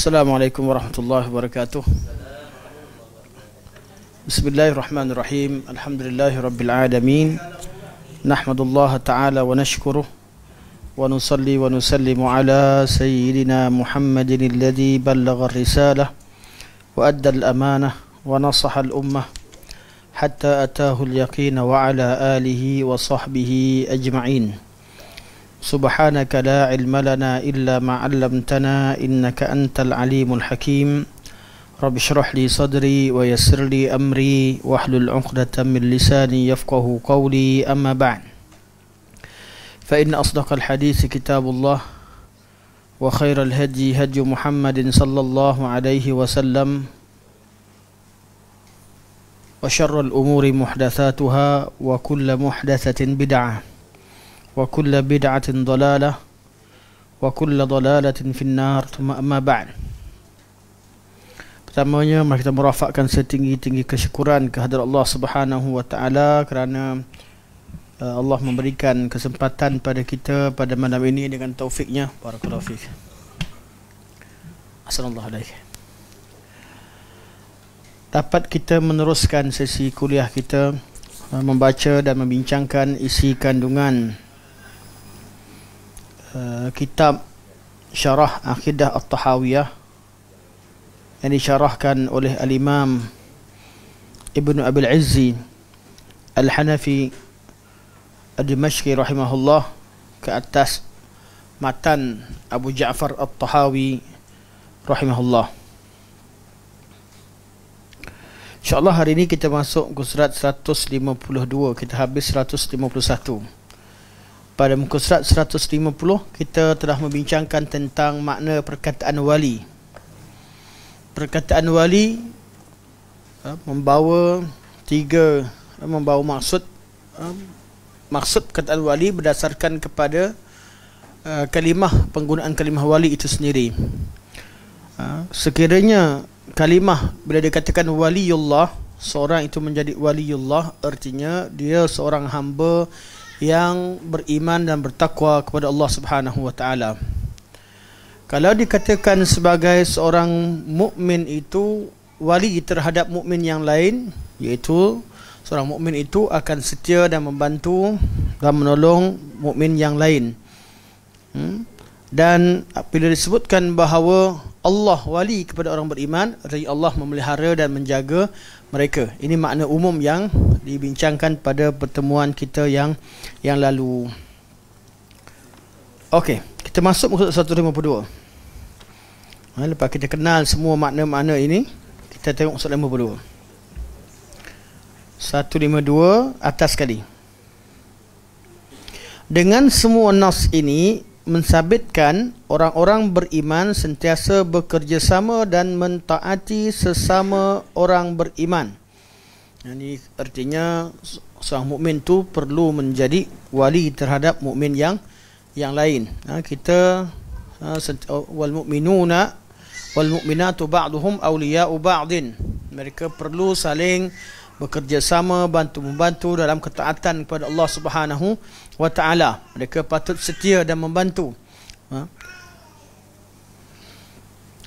السلام عليكم ورحمة الله وبركاته بسم الله الرحمن الرحيم الحمد لله رب العالمين نحمد الله تعالى ونشكره ونصلي ونسلم على سيدنا محمد الذي بلغ الرسالة وأدى الأمانة ونصح الأمة حتى أتاه اليقين وعلى آله وصحبه أجمعين سبحانك لا علم لنا إلا ما علمتنا إنك أنت العليم الحكيم رب اشرح لي صدري ويسر لي أمري واحلل عقدة من لساني يفقه قولي أما بعد فإن أصدق الحديث كتاب الله وخير الهدي هدي محمد صلى الله عليه وسلم وشر الأمور محدثاتها وكل محدثة بدعة وكل بدعة ضلالة وكل ضلالة في النار ثم أما بعد Pertamanya mari kita merafakkan setinggi-tinggi kesyukuran kehadirat Allah Subhanahu wa taala kerana uh, Allah memberikan kesempatan pada kita pada malam ini dengan taufiknya barakallahu fiik. Assalamualaikum. Alaik. Dapat kita meneruskan sesi kuliah kita uh, membaca dan membincangkan isi kandungan kitab syarah akidah at-tahawiyah yang disyarahkan oleh al-imam Ibn Abil Izzi Al-Hanafi al dimashqi rahimahullah ke atas matan Abu Ja'far At-Tahawi rahimahullah InsyaAllah hari ini kita masuk ke surat 152 Kita habis 151 pada muka surat 150 kita telah membincangkan tentang makna perkataan wali. Perkataan wali eh, membawa tiga eh, membawa maksud eh, maksud perkataan wali berdasarkan kepada kalimah penggunaan kalimah wali itu sendiri. Sekiranya kalimah bila dikatakan waliullah seorang itu menjadi waliullah artinya dia seorang hamba yang beriman dan bertakwa kepada Allah Subhanahu wa taala. Kalau dikatakan sebagai seorang mukmin itu wali terhadap mukmin yang lain, iaitu seorang mukmin itu akan setia dan membantu dan menolong mukmin yang lain. Hmm? Dan apabila disebutkan bahawa Allah wali kepada orang beriman, rezeki Allah memelihara dan menjaga mereka. Ini makna umum yang dibincangkan pada pertemuan kita yang yang lalu. Okey, kita masuk ke 152. Ha, lepas kita kenal semua makna-makna ini, kita tengok 152. 152 atas sekali. Dengan semua nas ini, mensabitkan orang-orang beriman sentiasa bekerjasama dan mentaati sesama orang beriman. Ini artinya seorang mukmin tu perlu menjadi wali terhadap mukmin yang yang lain. Ha, kita ha, wal mukminuna wal mukminatu ba'duhum awliya'u ba'din. Mereka perlu saling bekerjasama bantu membantu dalam ketaatan kepada Allah Subhanahu wa ta'ala mereka patut setia dan membantu ha?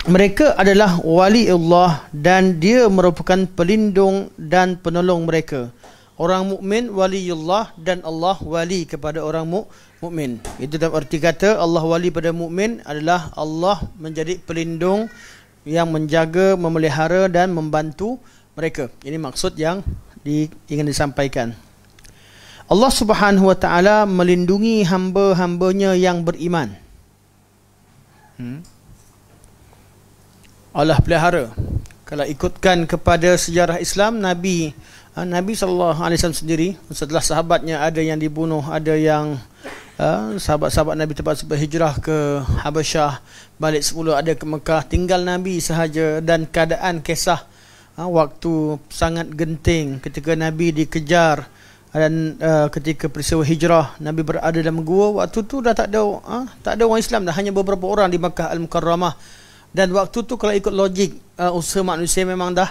mereka adalah wali Allah dan dia merupakan pelindung dan penolong mereka orang mukmin wali Allah dan Allah wali kepada orang mukmin itu dalam erti kata Allah wali pada mukmin adalah Allah menjadi pelindung yang menjaga memelihara dan membantu mereka ini maksud yang di, ingin disampaikan Allah Subhanahu Wa Taala melindungi hamba-hambanya yang beriman. Hmm? Allah pelihara. Kalau ikutkan kepada sejarah Islam, Nabi ha, Nabi Sallallahu Alaihi Wasallam sendiri setelah sahabatnya ada yang dibunuh, ada yang ha, sahabat-sahabat Nabi terpaksa berhijrah ke Habasyah balik semula ada ke Mekah tinggal Nabi sahaja dan keadaan kisah ha, waktu sangat genting ketika Nabi dikejar dan uh, ketika peristiwa hijrah Nabi berada dalam gua waktu tu dah tak ada ha? tak ada orang Islam dah hanya beberapa orang di Makkah al-Mukarramah dan waktu tu kalau ikut logik uh, usaha manusia memang dah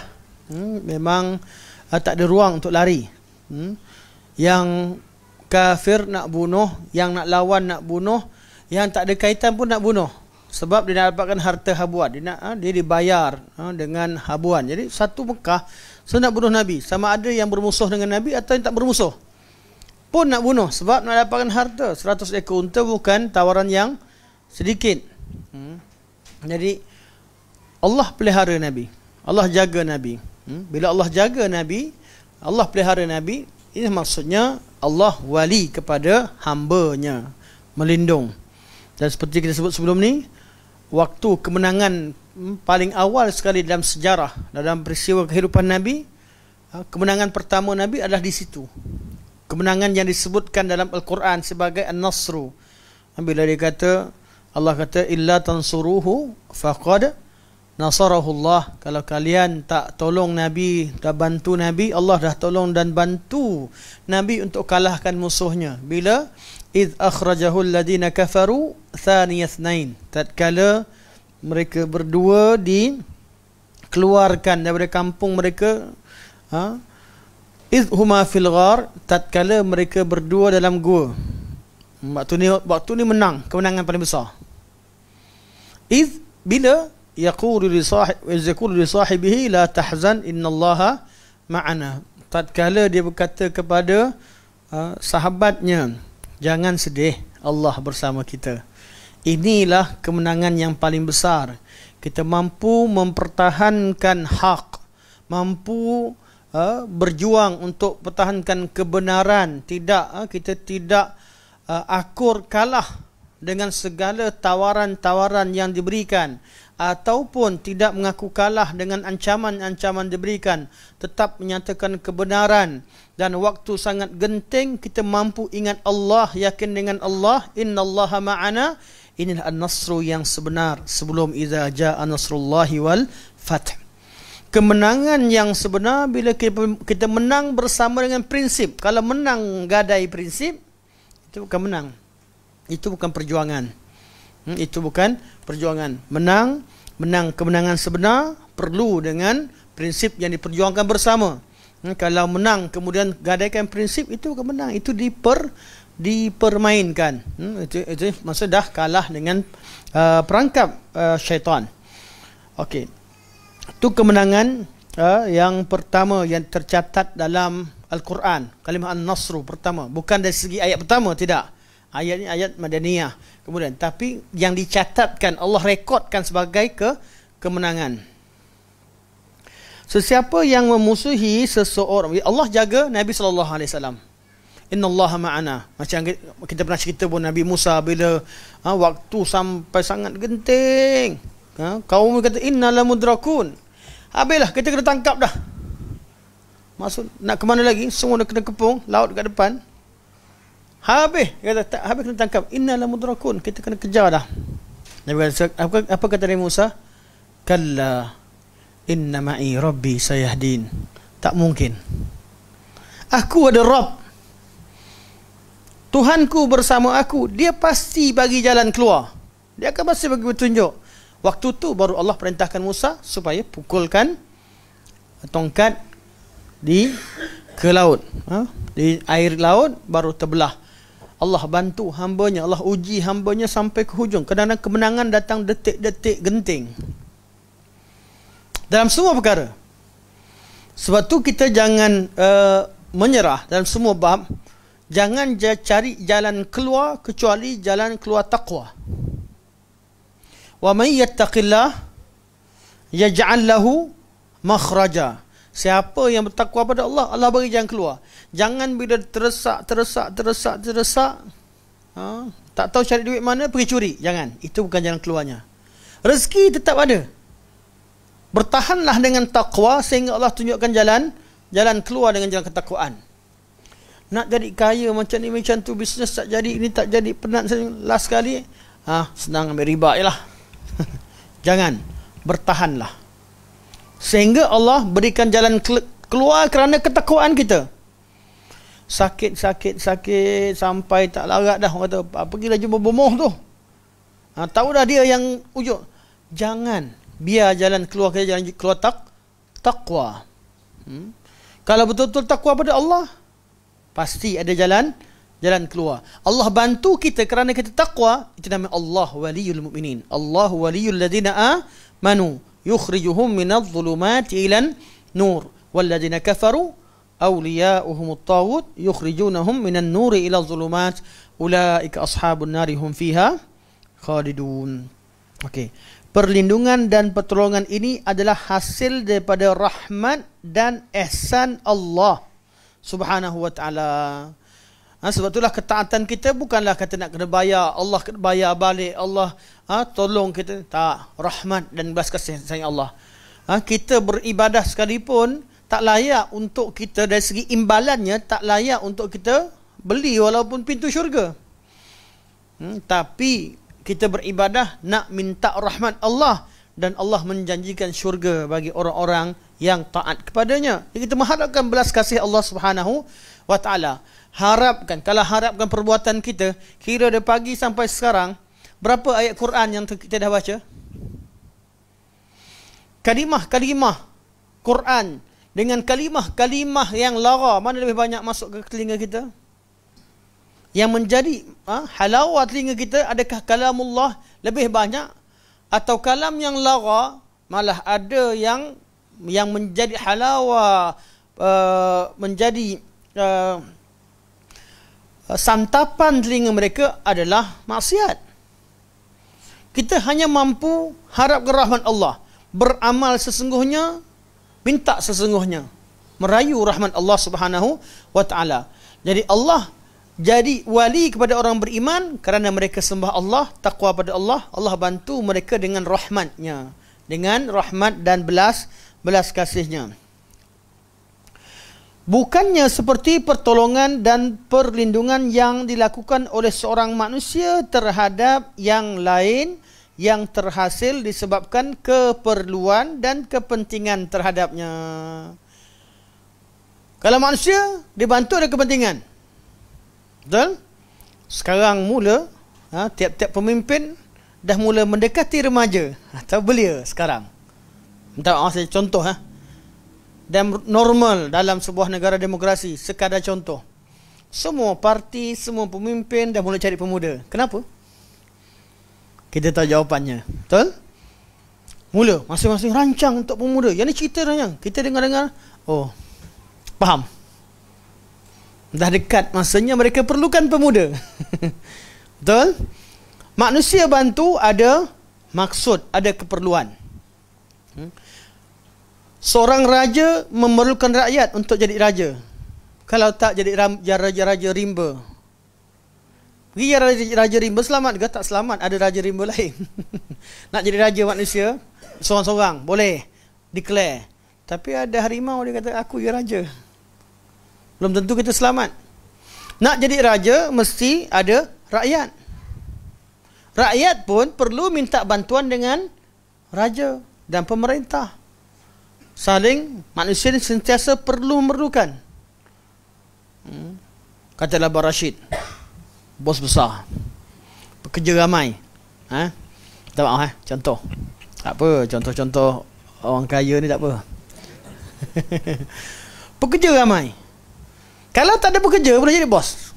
hmm, memang uh, tak ada ruang untuk lari hmm. yang kafir nak bunuh yang nak lawan nak bunuh yang tak ada kaitan pun nak bunuh sebab dia nak dapatkan harta habuan dia nak uh, dia dibayar uh, dengan habuan jadi satu Mekah So nak bunuh Nabi Sama ada yang bermusuh dengan Nabi Atau yang tak bermusuh Pun nak bunuh Sebab nak dapatkan harta 100 ekor unta bukan tawaran yang sedikit hmm. Jadi Allah pelihara Nabi Allah jaga Nabi hmm. Bila Allah jaga Nabi Allah pelihara Nabi Ini maksudnya Allah wali kepada hambanya Melindung Dan seperti kita sebut sebelum ni Waktu kemenangan Hmm, paling awal sekali dalam sejarah dalam peristiwa kehidupan Nabi ha, kemenangan pertama Nabi adalah di situ kemenangan yang disebutkan dalam Al-Quran sebagai An-Nasru bila dia kata Allah kata illa tansuruhu faqad nasarahu Allah kalau kalian tak tolong Nabi tak bantu Nabi Allah dah tolong dan bantu Nabi untuk kalahkan musuhnya bila Iz akhrajahu alladhina kafaru thaniyatsnain tatkala mereka berdua di keluarkan daripada kampung mereka ha iz huma fil ghar tatkala mereka berdua dalam gua waktu ni waktu ni menang kemenangan paling besar iz bila yaqulu li sahib iz yaqulu li sahibihi la tahzan inna Allaha ma'ana tatkala dia berkata kepada uh, sahabatnya jangan sedih Allah bersama kita Inilah kemenangan yang paling besar. Kita mampu mempertahankan hak, mampu uh, berjuang untuk pertahankan kebenaran. Tidak uh, kita tidak uh, akur kalah dengan segala tawaran-tawaran yang diberikan ataupun tidak mengaku kalah dengan ancaman-ancaman diberikan tetap menyatakan kebenaran dan waktu sangat genting kita mampu ingat Allah yakin dengan Allah Inna Allah ma'ana inilah an-nasru yang sebenar sebelum idza jaa nasrullahi wal fath. Kemenangan yang sebenar bila kita menang bersama dengan prinsip. Kalau menang gadai prinsip itu bukan menang. Itu bukan perjuangan. Hmm, itu bukan perjuangan. Menang, menang kemenangan sebenar perlu dengan prinsip yang diperjuangkan bersama. Hmm, kalau menang kemudian gadaikan prinsip itu bukan menang, itu diper dipermainkan. Hmm, itu, itu masa dah kalah dengan uh, perangkap uh, syaitan. Okey. Itu kemenangan uh, yang pertama yang tercatat dalam Al-Quran. Kalimah An-Nasru pertama. Bukan dari segi ayat pertama, tidak. Ayat ini ayat Madaniyah. Kemudian, tapi yang dicatatkan, Allah rekodkan sebagai ke kemenangan. Sesiapa yang memusuhi seseorang, Allah jaga Nabi sallallahu alaihi wasallam inna Allah ma'ana macam kita pernah cerita pun Nabi Musa bila ha, waktu sampai sangat genting ha, kaum kata inna la mudrakun habislah kita kena tangkap dah maksud nak ke mana lagi semua dah kena kepung laut kat depan habis kata tak, habis kena tangkap inna la mudrakun kita kena kejar dah Nabi kata apa, apa kata Nabi Musa kalla inna ma'i rabbi sayahdin tak mungkin aku ada rabb Tuhanku bersama aku, dia pasti bagi jalan keluar. Dia akan pasti bagi petunjuk. Waktu tu baru Allah perintahkan Musa supaya pukulkan tongkat di ke laut. Ha? Di air laut baru terbelah. Allah bantu hambanya, Allah uji hambanya sampai ke hujung. Kadang-kadang kemenangan datang detik-detik genting. Dalam semua perkara. Sebab tu kita jangan uh, menyerah dalam semua bab jangan cari jalan keluar kecuali jalan keluar taqwa. Wa may yattaqillah yaj'al lahu makhraja. Siapa yang bertakwa pada Allah, Allah bagi jalan keluar. Jangan bila teresak, teresak, teresak, teresak. Ha? Tak tahu cari duit mana, pergi curi. Jangan. Itu bukan jalan keluarnya. Rezeki tetap ada. Bertahanlah dengan takwa sehingga Allah tunjukkan jalan jalan keluar dengan jalan ketakwaan. Nak jadi kaya macam ni macam tu bisnes tak jadi ini tak jadi penat saya last kali. Ha, senang ambil riba jelah. Jangan bertahanlah. Sehingga Allah berikan jalan keluar kerana ketakwaan kita. Sakit sakit sakit sampai tak larat dah orang kata ah, pergilah jumpa bomoh tu. Ha, tahu dah dia yang ujuk. Jangan biar jalan keluar kerana jalan keluar tak takwa. Hmm? Kalau betul-betul takwa pada Allah, pasti ada jalan jalan keluar. Allah bantu kita kerana kita taqwa. itu nama Allah waliyul mu'minin. Allah waliyul ladina amanu yukhrijuhum minadh zulumat ilan nur. Walladina kafaru awliya'uhum at-tawud yukhrijunahum minan nuri ilal zulumat. ulaika ashabun nari hum fiha khalidun. Okey. Perlindungan dan pertolongan ini adalah hasil daripada rahmat dan ihsan Allah subhanahu wa ta'ala. Ha, sebab itulah ketaatan kita bukanlah kata nak kena bayar. Allah kena bayar balik. Allah ha, tolong kita. Tak. Rahmat dan belas kasih sayang Allah. Ha, kita beribadah sekalipun tak layak untuk kita dari segi imbalannya tak layak untuk kita beli walaupun pintu syurga. Hmm, tapi kita beribadah nak minta rahmat Allah dan Allah menjanjikan syurga bagi orang-orang yang taat kepadanya. Kita mengharapkan belas kasih Allah Subhanahu wa taala. Harapkan kalau harapkan perbuatan kita kira dari pagi sampai sekarang berapa ayat Quran yang kita dah baca? Kalimah-kalimah Quran dengan kalimah-kalimah yang lara mana lebih banyak masuk ke telinga kita? Yang menjadi ha, halawa telinga kita adakah kalamullah lebih banyak atau kalam yang lara malah ada yang yang menjadi halawa uh, menjadi uh, santapan telinga mereka adalah maksiat. Kita hanya mampu harap rahmat Allah, beramal sesungguhnya, minta sesungguhnya, merayu rahmat Allah Subhanahu wa taala. Jadi Allah jadi wali kepada orang beriman kerana mereka sembah Allah, taqwa kepada Allah, Allah bantu mereka dengan rahmatnya. Dengan rahmat dan belas belas kasihnya. Bukannya seperti pertolongan dan perlindungan yang dilakukan oleh seorang manusia terhadap yang lain yang terhasil disebabkan keperluan dan kepentingan terhadapnya. Kalau manusia dibantu ada kepentingan. Betul? Sekarang mula ha, tiap-tiap pemimpin dah mula mendekati remaja atau belia sekarang. Minta apa ah, saya contoh ha? Dan normal dalam sebuah negara demokrasi Sekadar contoh Semua parti, semua pemimpin Dah mula cari pemuda Kenapa? Kita tahu jawapannya Betul? Mula masing-masing rancang untuk pemuda Yang ni cerita rancang Kita dengar-dengar Oh Faham? Dah dekat masanya mereka perlukan pemuda Betul? Manusia bantu ada maksud Ada keperluan hmm? Seorang raja memerlukan rakyat untuk jadi raja. Kalau tak jadi raja-raja rimba. Pergi raja, raja rimba selamat ke? Tak selamat. Ada raja rimba lain. Nak jadi raja manusia? Seorang-seorang. Boleh. Declare. Tapi ada harimau dia kata, aku ya raja. Belum tentu kita selamat. Nak jadi raja, mesti ada rakyat. Rakyat pun perlu minta bantuan dengan raja dan pemerintah saling manusia ini sentiasa perlu memerlukan. Hmm. Kata Abu Rashid, bos besar, pekerja ramai. Ha? Kita maaf, ha? contoh. Tak apa, contoh-contoh orang kaya ni tak apa. pekerja ramai. Kalau tak ada pekerja, boleh jadi bos.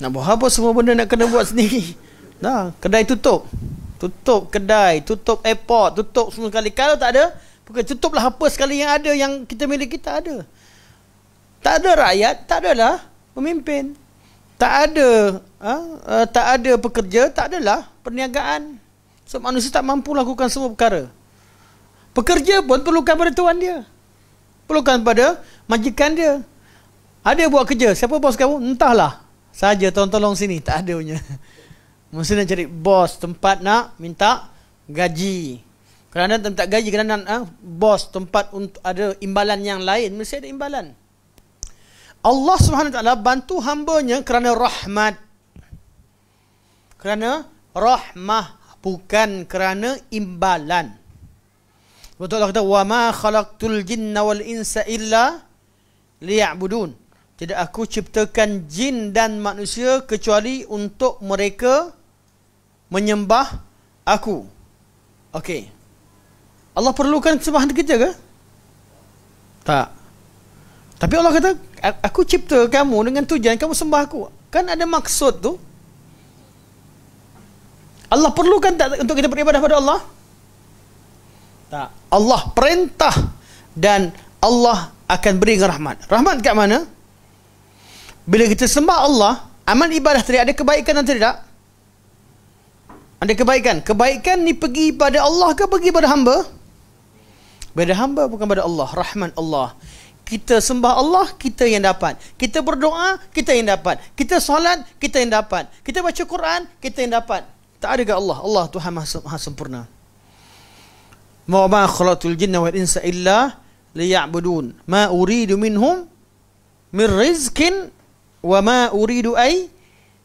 Nak buat apa semua benda nak kena buat sendiri. Dah, kedai tutup. Tutup kedai, tutup airport, tutup semua sekali. Kalau tak ada, bukan tutuplah apa sekali yang ada yang kita miliki kita ada. Tak ada rakyat, tak adalah pemimpin. Tak ada ha? uh, tak ada pekerja, tak adalah perniagaan. Sebab so, manusia tak mampu lakukan semua perkara. Pekerja pun perlukan pada tuan dia. Perlukan pada majikan dia. Ada buat kerja, siapa bos kamu? Entahlah. Saja tolong-tolong sini, tak ada punya. Mesti nak cari bos tempat nak minta gaji. Kerana anda minta gaji, kerana anda ah, bos tempat untuk ada imbalan yang lain, mesti ada imbalan. Allah Subhanahu Taala bantu hambanya kerana rahmat. Kerana rahmah bukan kerana imbalan. Betul Allah kata wa ma khalaqtul jinna wal insa illa liya'budun. Tidak aku ciptakan jin dan manusia kecuali untuk mereka menyembah aku. Okey. Allah perlukan sembahan kita ke? Tak. Tapi Allah kata, aku cipta kamu dengan tujuan kamu sembah aku. Kan ada maksud tu. Allah perlukan tak untuk kita beribadah pada Allah? Tak. Allah perintah dan Allah akan beri rahmat. Rahmat kat mana? Bila kita sembah Allah, amal ibadah tadi ada kebaikan atau tidak? Ada kebaikan. Kebaikan ni pergi pada Allah ke pergi pada hamba? Pada hamba bukan pada Allah. Rahman Allah. Kita sembah Allah, kita yang dapat. Kita berdoa, kita yang dapat. Kita salat, kita yang dapat. Kita baca Quran, kita yang dapat. Tak ada ke Allah? Allah Tuhan Maha Sempurna. Ma'ma khalatul jinna wal insa illa liya'budun. Ma uridu minhum min rizkin wa ma uridu ay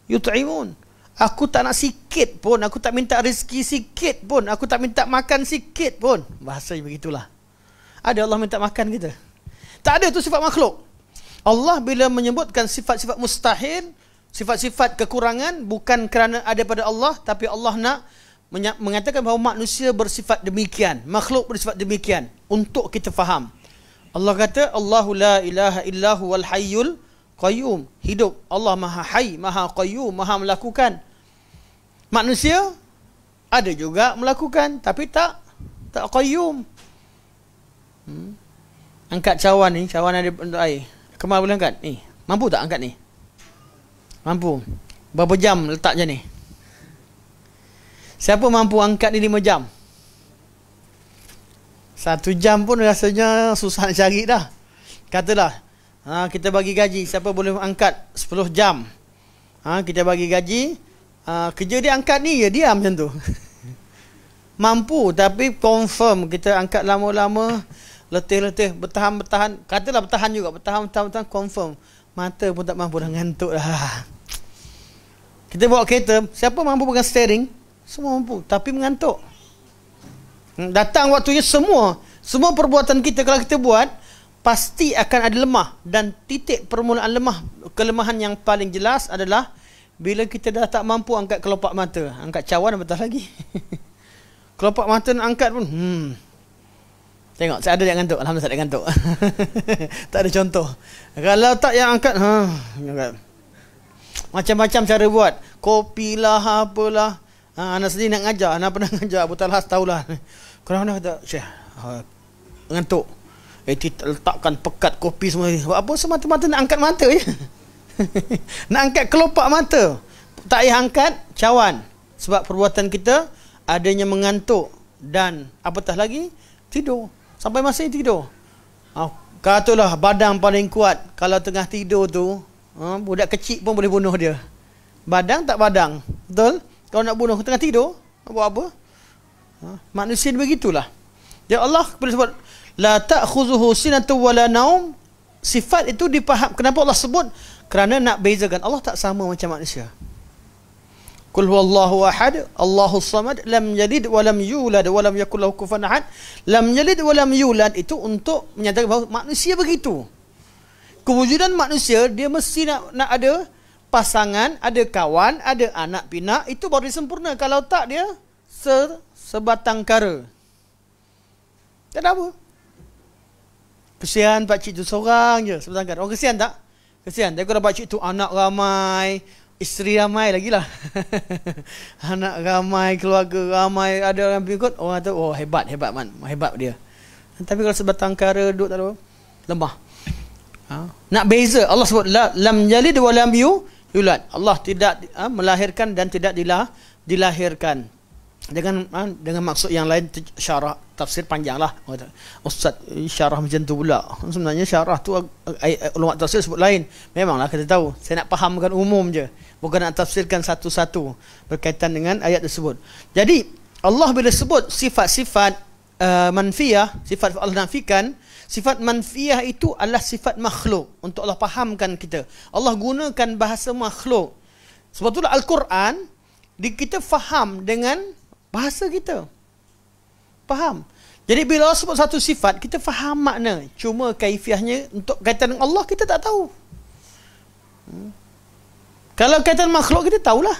yut'imun. Aku tak nak sikit pun Aku tak minta rezeki sikit pun Aku tak minta makan sikit pun Bahasa je begitulah Ada Allah minta makan kita Tak ada tu sifat makhluk Allah bila menyebutkan sifat-sifat mustahil Sifat-sifat kekurangan Bukan kerana ada pada Allah Tapi Allah nak mengatakan bahawa manusia bersifat demikian Makhluk bersifat demikian Untuk kita faham Allah kata Allahu la ilaha illahu wal hayyul qayyum hidup Allah maha hayy maha qayyum maha melakukan manusia ada juga melakukan tapi tak tak qayyum hmm. angkat cawan ni cawan ada untuk air kemar boleh angkat ni mampu tak angkat ni mampu berapa jam letak je ni siapa mampu angkat ni lima jam satu jam pun rasanya susah nak cari dah katalah ha, kita bagi gaji siapa boleh angkat 10 jam ha, kita bagi gaji ha, kerja dia angkat ni ya diam macam tu mampu tapi confirm kita angkat lama-lama letih-letih bertahan-bertahan katalah bertahan juga bertahan-bertahan confirm mata pun tak mampu dah ngantuk dah kita bawa kereta siapa mampu pegang steering semua mampu tapi mengantuk hmm, datang waktunya semua semua perbuatan kita kalau kita buat pasti akan ada lemah dan titik permulaan lemah kelemahan yang paling jelas adalah bila kita dah tak mampu angkat kelopak mata angkat cawan betul lagi kelopak mata nak angkat pun hmm tengok saya ada yang ngantuk alhamdulillah saya ada ngantuk tak ada contoh kalau tak yang angkat ha angkat. macam-macam cara buat kopi lah apalah ha, anak sendiri nak ngajar anak pernah ngajar betul lah tahulah kalau anak tak syekh ha, ngantuk Eh, Iaitu letakkan pekat kopi semua Sebab apa semata-mata nak angkat mata je ya? Nak angkat kelopak mata Tak payah angkat cawan Sebab perbuatan kita Adanya mengantuk Dan apatah lagi Tidur Sampai masa ini tidur ha, Katalah badang paling kuat Kalau tengah tidur tu ha, Budak kecil pun boleh bunuh dia Badang tak badang Betul? Kalau nak bunuh tengah tidur Nak buat apa? Ha, manusia begitulah Ya Allah boleh sebut la ta'khuzuhu sinatu wala naum sifat itu dipaham kenapa Allah sebut kerana nak bezakan Allah tak sama macam manusia Qul huwallahu ahad Allahu samad lam yalid wa lam yulad wa lam yakul lahu kufuwan ahad lam yalid wa lam yulad itu untuk menyatakan bahawa manusia begitu kewujudan manusia dia mesti nak nak ada pasangan ada kawan ada anak pinak itu baru sempurna kalau tak dia se, sebatang kara tak ada apa kesian pakcik tu seorang je sebenarnya. Orang oh, kesian tak? Kesian. Tapi kalau pakcik tu anak ramai, isteri ramai lagi lah. anak ramai, keluarga ramai, ada orang pengikut. Orang kata, oh hebat, hebat man. Hebat dia. Tapi kalau sebatang kara duduk tak ada lemah. Ha? Nak beza. Allah sebut, lam jalid wa lam yu yulad. Allah tidak ha, melahirkan dan tidak dilah, dilahirkan dengan ha, dengan maksud yang lain syarah tafsir panjanglah oh, ustaz syarah macam tu pula sebenarnya syarah tu ulama tafsir sebut lain memanglah kita tahu saya nak fahamkan umum je bukan nak tafsirkan satu-satu berkaitan dengan ayat tersebut jadi Allah bila sebut sifat-sifat uh, manfiah sifat Allah nafikan sifat manfiyah itu adalah sifat makhluk untuk Allah fahamkan kita Allah gunakan bahasa makhluk sebab itulah Al-Quran di kita faham dengan Bahasa kita. Faham? Jadi bila Allah sebut satu sifat, kita faham makna. Cuma kaifiahnya untuk kaitan dengan Allah, kita tak tahu. Hmm. Kalau kaitan makhluk, kita tahulah.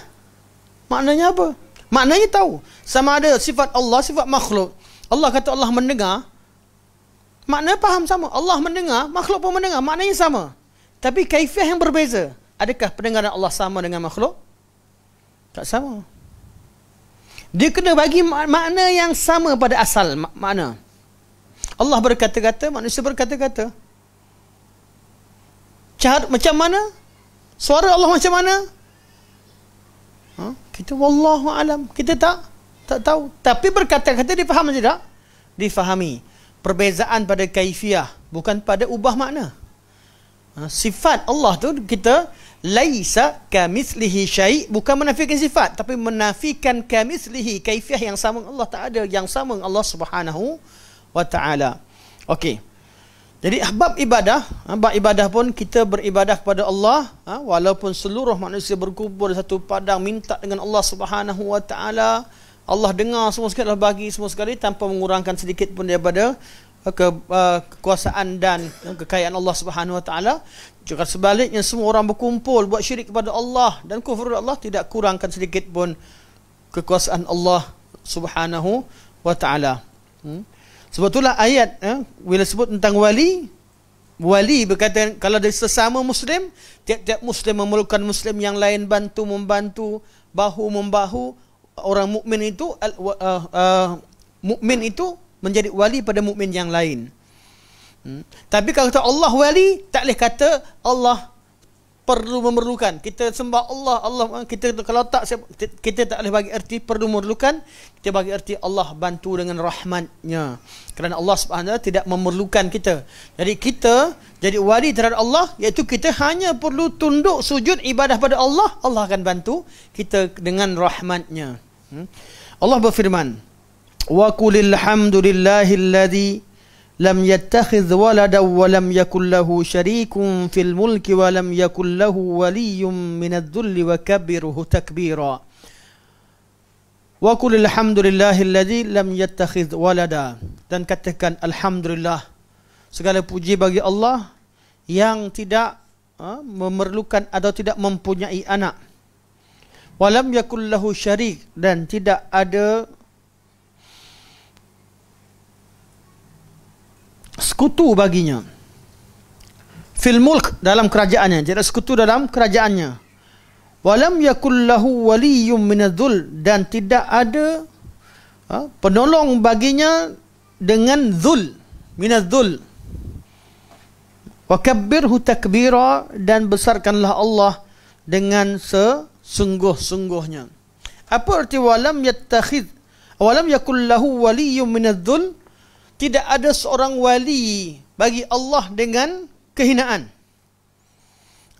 Maknanya apa? Maknanya tahu. Sama ada sifat Allah, sifat makhluk. Allah kata Allah mendengar. Maknanya faham sama. Allah mendengar, makhluk pun mendengar. Maknanya sama. Tapi kaifiah yang berbeza. Adakah pendengaran Allah sama dengan makhluk? Tak sama. Dia kena bagi makna yang sama pada asal makna. Allah berkata-kata, manusia berkata-kata. Cahat macam mana? Suara Allah macam mana? Ha? Kita wallahu alam, kita tak tak tahu. Tapi berkata-kata difaham tidak? Difahami. Perbezaan pada kaifiah bukan pada ubah makna. Ha, sifat Allah tu kita laisa kamislihi syai bukan menafikan sifat tapi menafikan kamislihi kaifiah yang sama Allah tak ada yang sama Allah Subhanahu wa taala. Okey. Jadi bab ibadah, ha, bab ibadah pun kita beribadah kepada Allah ha, walaupun seluruh manusia berkumpul di satu padang minta dengan Allah Subhanahu wa taala, Allah dengar semua sekali bagi semua sekali tanpa mengurangkan sedikit pun daripada ke, uh, kekuasaan dan kekayaan Allah Subhanahu Wa Taala. Juga sebaliknya semua orang berkumpul buat syirik kepada Allah dan kufur Allah tidak kurangkan sedikit pun kekuasaan Allah Subhanahu Wa Taala. Hmm? Sebab itulah ayat eh, bila sebut tentang wali Wali berkata kalau dari sesama Muslim, tiap-tiap Muslim memerlukan Muslim yang lain bantu membantu, bahu membahu orang mukmin itu, uh, uh, uh, mukmin itu menjadi wali pada mukmin yang lain. Hmm. Tapi kalau kata Allah wali, tak boleh kata Allah perlu memerlukan. Kita sembah Allah, Allah kita kalau tak kita tak boleh bagi erti perlu memerlukan, kita bagi erti Allah bantu dengan rahmatnya. Kerana Allah Subhanahu tidak memerlukan kita. Jadi kita jadi wali terhadap Allah iaitu kita hanya perlu tunduk sujud ibadah pada Allah, Allah akan bantu kita dengan rahmatnya. Hmm. Allah berfirman, وقل الحمد لله الذي لم يتخذ ولدا ولم يكن له شريك في الملك ولم يكن له ولي من الذل وكبره تكبيرا وقل الحمد لله الذي لم يتخذ ولدا dan katakan alhamdulillah segala puji bagi Allah yang tidak ha, memerlukan atau tidak mempunyai anak. Walam yakul lahu syarik dan tidak ada sekutu baginya fil mulk dalam kerajaannya dia ada sekutu dalam kerajaannya walam yakul lahu waliyyun min adzul dan tidak ada ha, penolong baginya dengan zul min adzul wa kabbirhu takbira dan besarkanlah Allah dengan sesungguh-sungguhnya apa arti walam yattakhid walam yakul lahu waliyyun min adzul tidak ada seorang wali bagi Allah dengan kehinaan.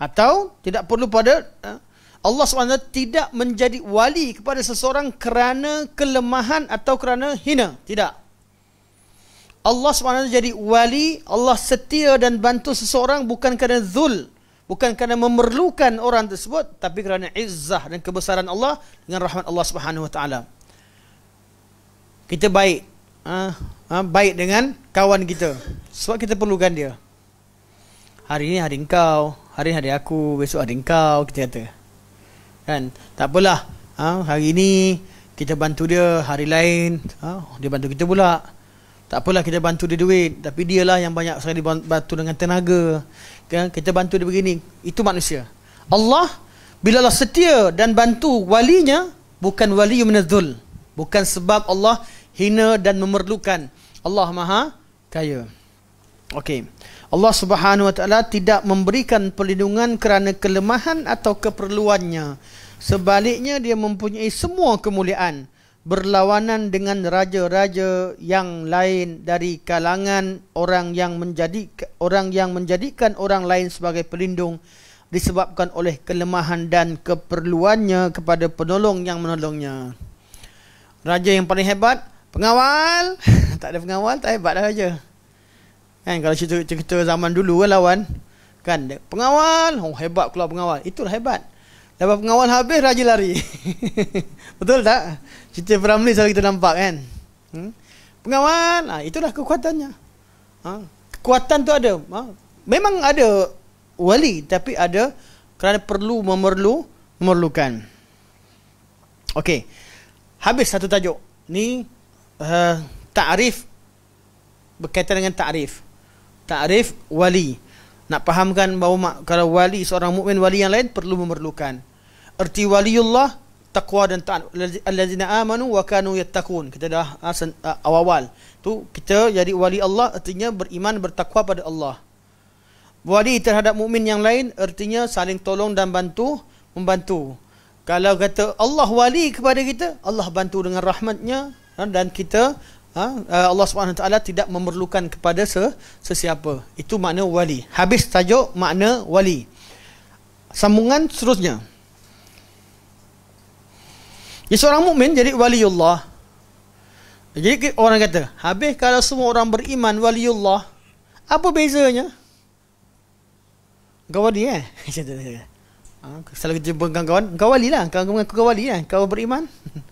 Atau tidak perlu pada eh, Allah SWT tidak menjadi wali kepada seseorang kerana kelemahan atau kerana hina. Tidak. Allah SWT jadi wali, Allah setia dan bantu seseorang bukan kerana zul. Bukan kerana memerlukan orang tersebut, tapi kerana izzah dan kebesaran Allah dengan rahmat Allah SWT. Kita baik, uh, uh, baik dengan kawan kita sebab kita perlukan dia. Hari ini hari engkau, hari ini hari aku, besok hari engkau kita kata. Kan? Tak apalah. Uh, hari ini kita bantu dia, hari lain uh, dia bantu kita pula. Tak apalah kita bantu dia duit, tapi dialah yang banyak sekali dibantu dengan tenaga. Kan? Kita bantu dia begini. Itu manusia. Allah bila Allah setia dan bantu walinya bukan wali yang menazul. Bukan sebab Allah hina dan memerlukan Allah Maha Kaya. Okey. Allah Subhanahu Wa Taala tidak memberikan perlindungan kerana kelemahan atau keperluannya. Sebaliknya dia mempunyai semua kemuliaan berlawanan dengan raja-raja yang lain dari kalangan orang yang menjadi orang yang menjadikan orang lain sebagai pelindung disebabkan oleh kelemahan dan keperluannya kepada penolong yang menolongnya. Raja yang paling hebat Pengawal Tak ada pengawal Tak hebat dah aja Kan kalau cerita, cerita zaman dulu kan lawan Kan Pengawal Oh hebat keluar pengawal Itulah hebat Lepas pengawal habis Raja lari Betul tak? Cerita peramli, selalu kita nampak kan hmm? Pengawal ha, Itulah kekuatannya ha? Kekuatan tu ada ha? Memang ada Wali Tapi ada Kerana perlu memerlu Memerlukan Okey Habis satu tajuk Ni uh, eh, takrif berkaitan dengan takrif. Takrif wali. Nak fahamkan bahawa mak, kalau wali seorang mukmin wali yang lain perlu memerlukan. Erti waliullah taqwa dan ta'at allazina amanu wa kanu yattaqun. Kita dah asan, ah, uh, ah, awal-awal. Tu kita jadi wali Allah artinya beriman bertakwa pada Allah. Wali terhadap mukmin yang lain artinya saling tolong dan bantu membantu. Kalau kata Allah wali kepada kita, Allah bantu dengan rahmatnya, Ha, dan kita ha, eh, Allah SWT tidak memerlukan kepada sesiapa itu makna wali habis tajuk makna wali sambungan seterusnya jadi seorang mukmin jadi waliullah jadi orang kata habis kalau semua orang beriman waliullah apa bezanya kau wali eh ha, selalu kita jumpa kawan kau wali lah kau, kau, kau wali lah kau beriman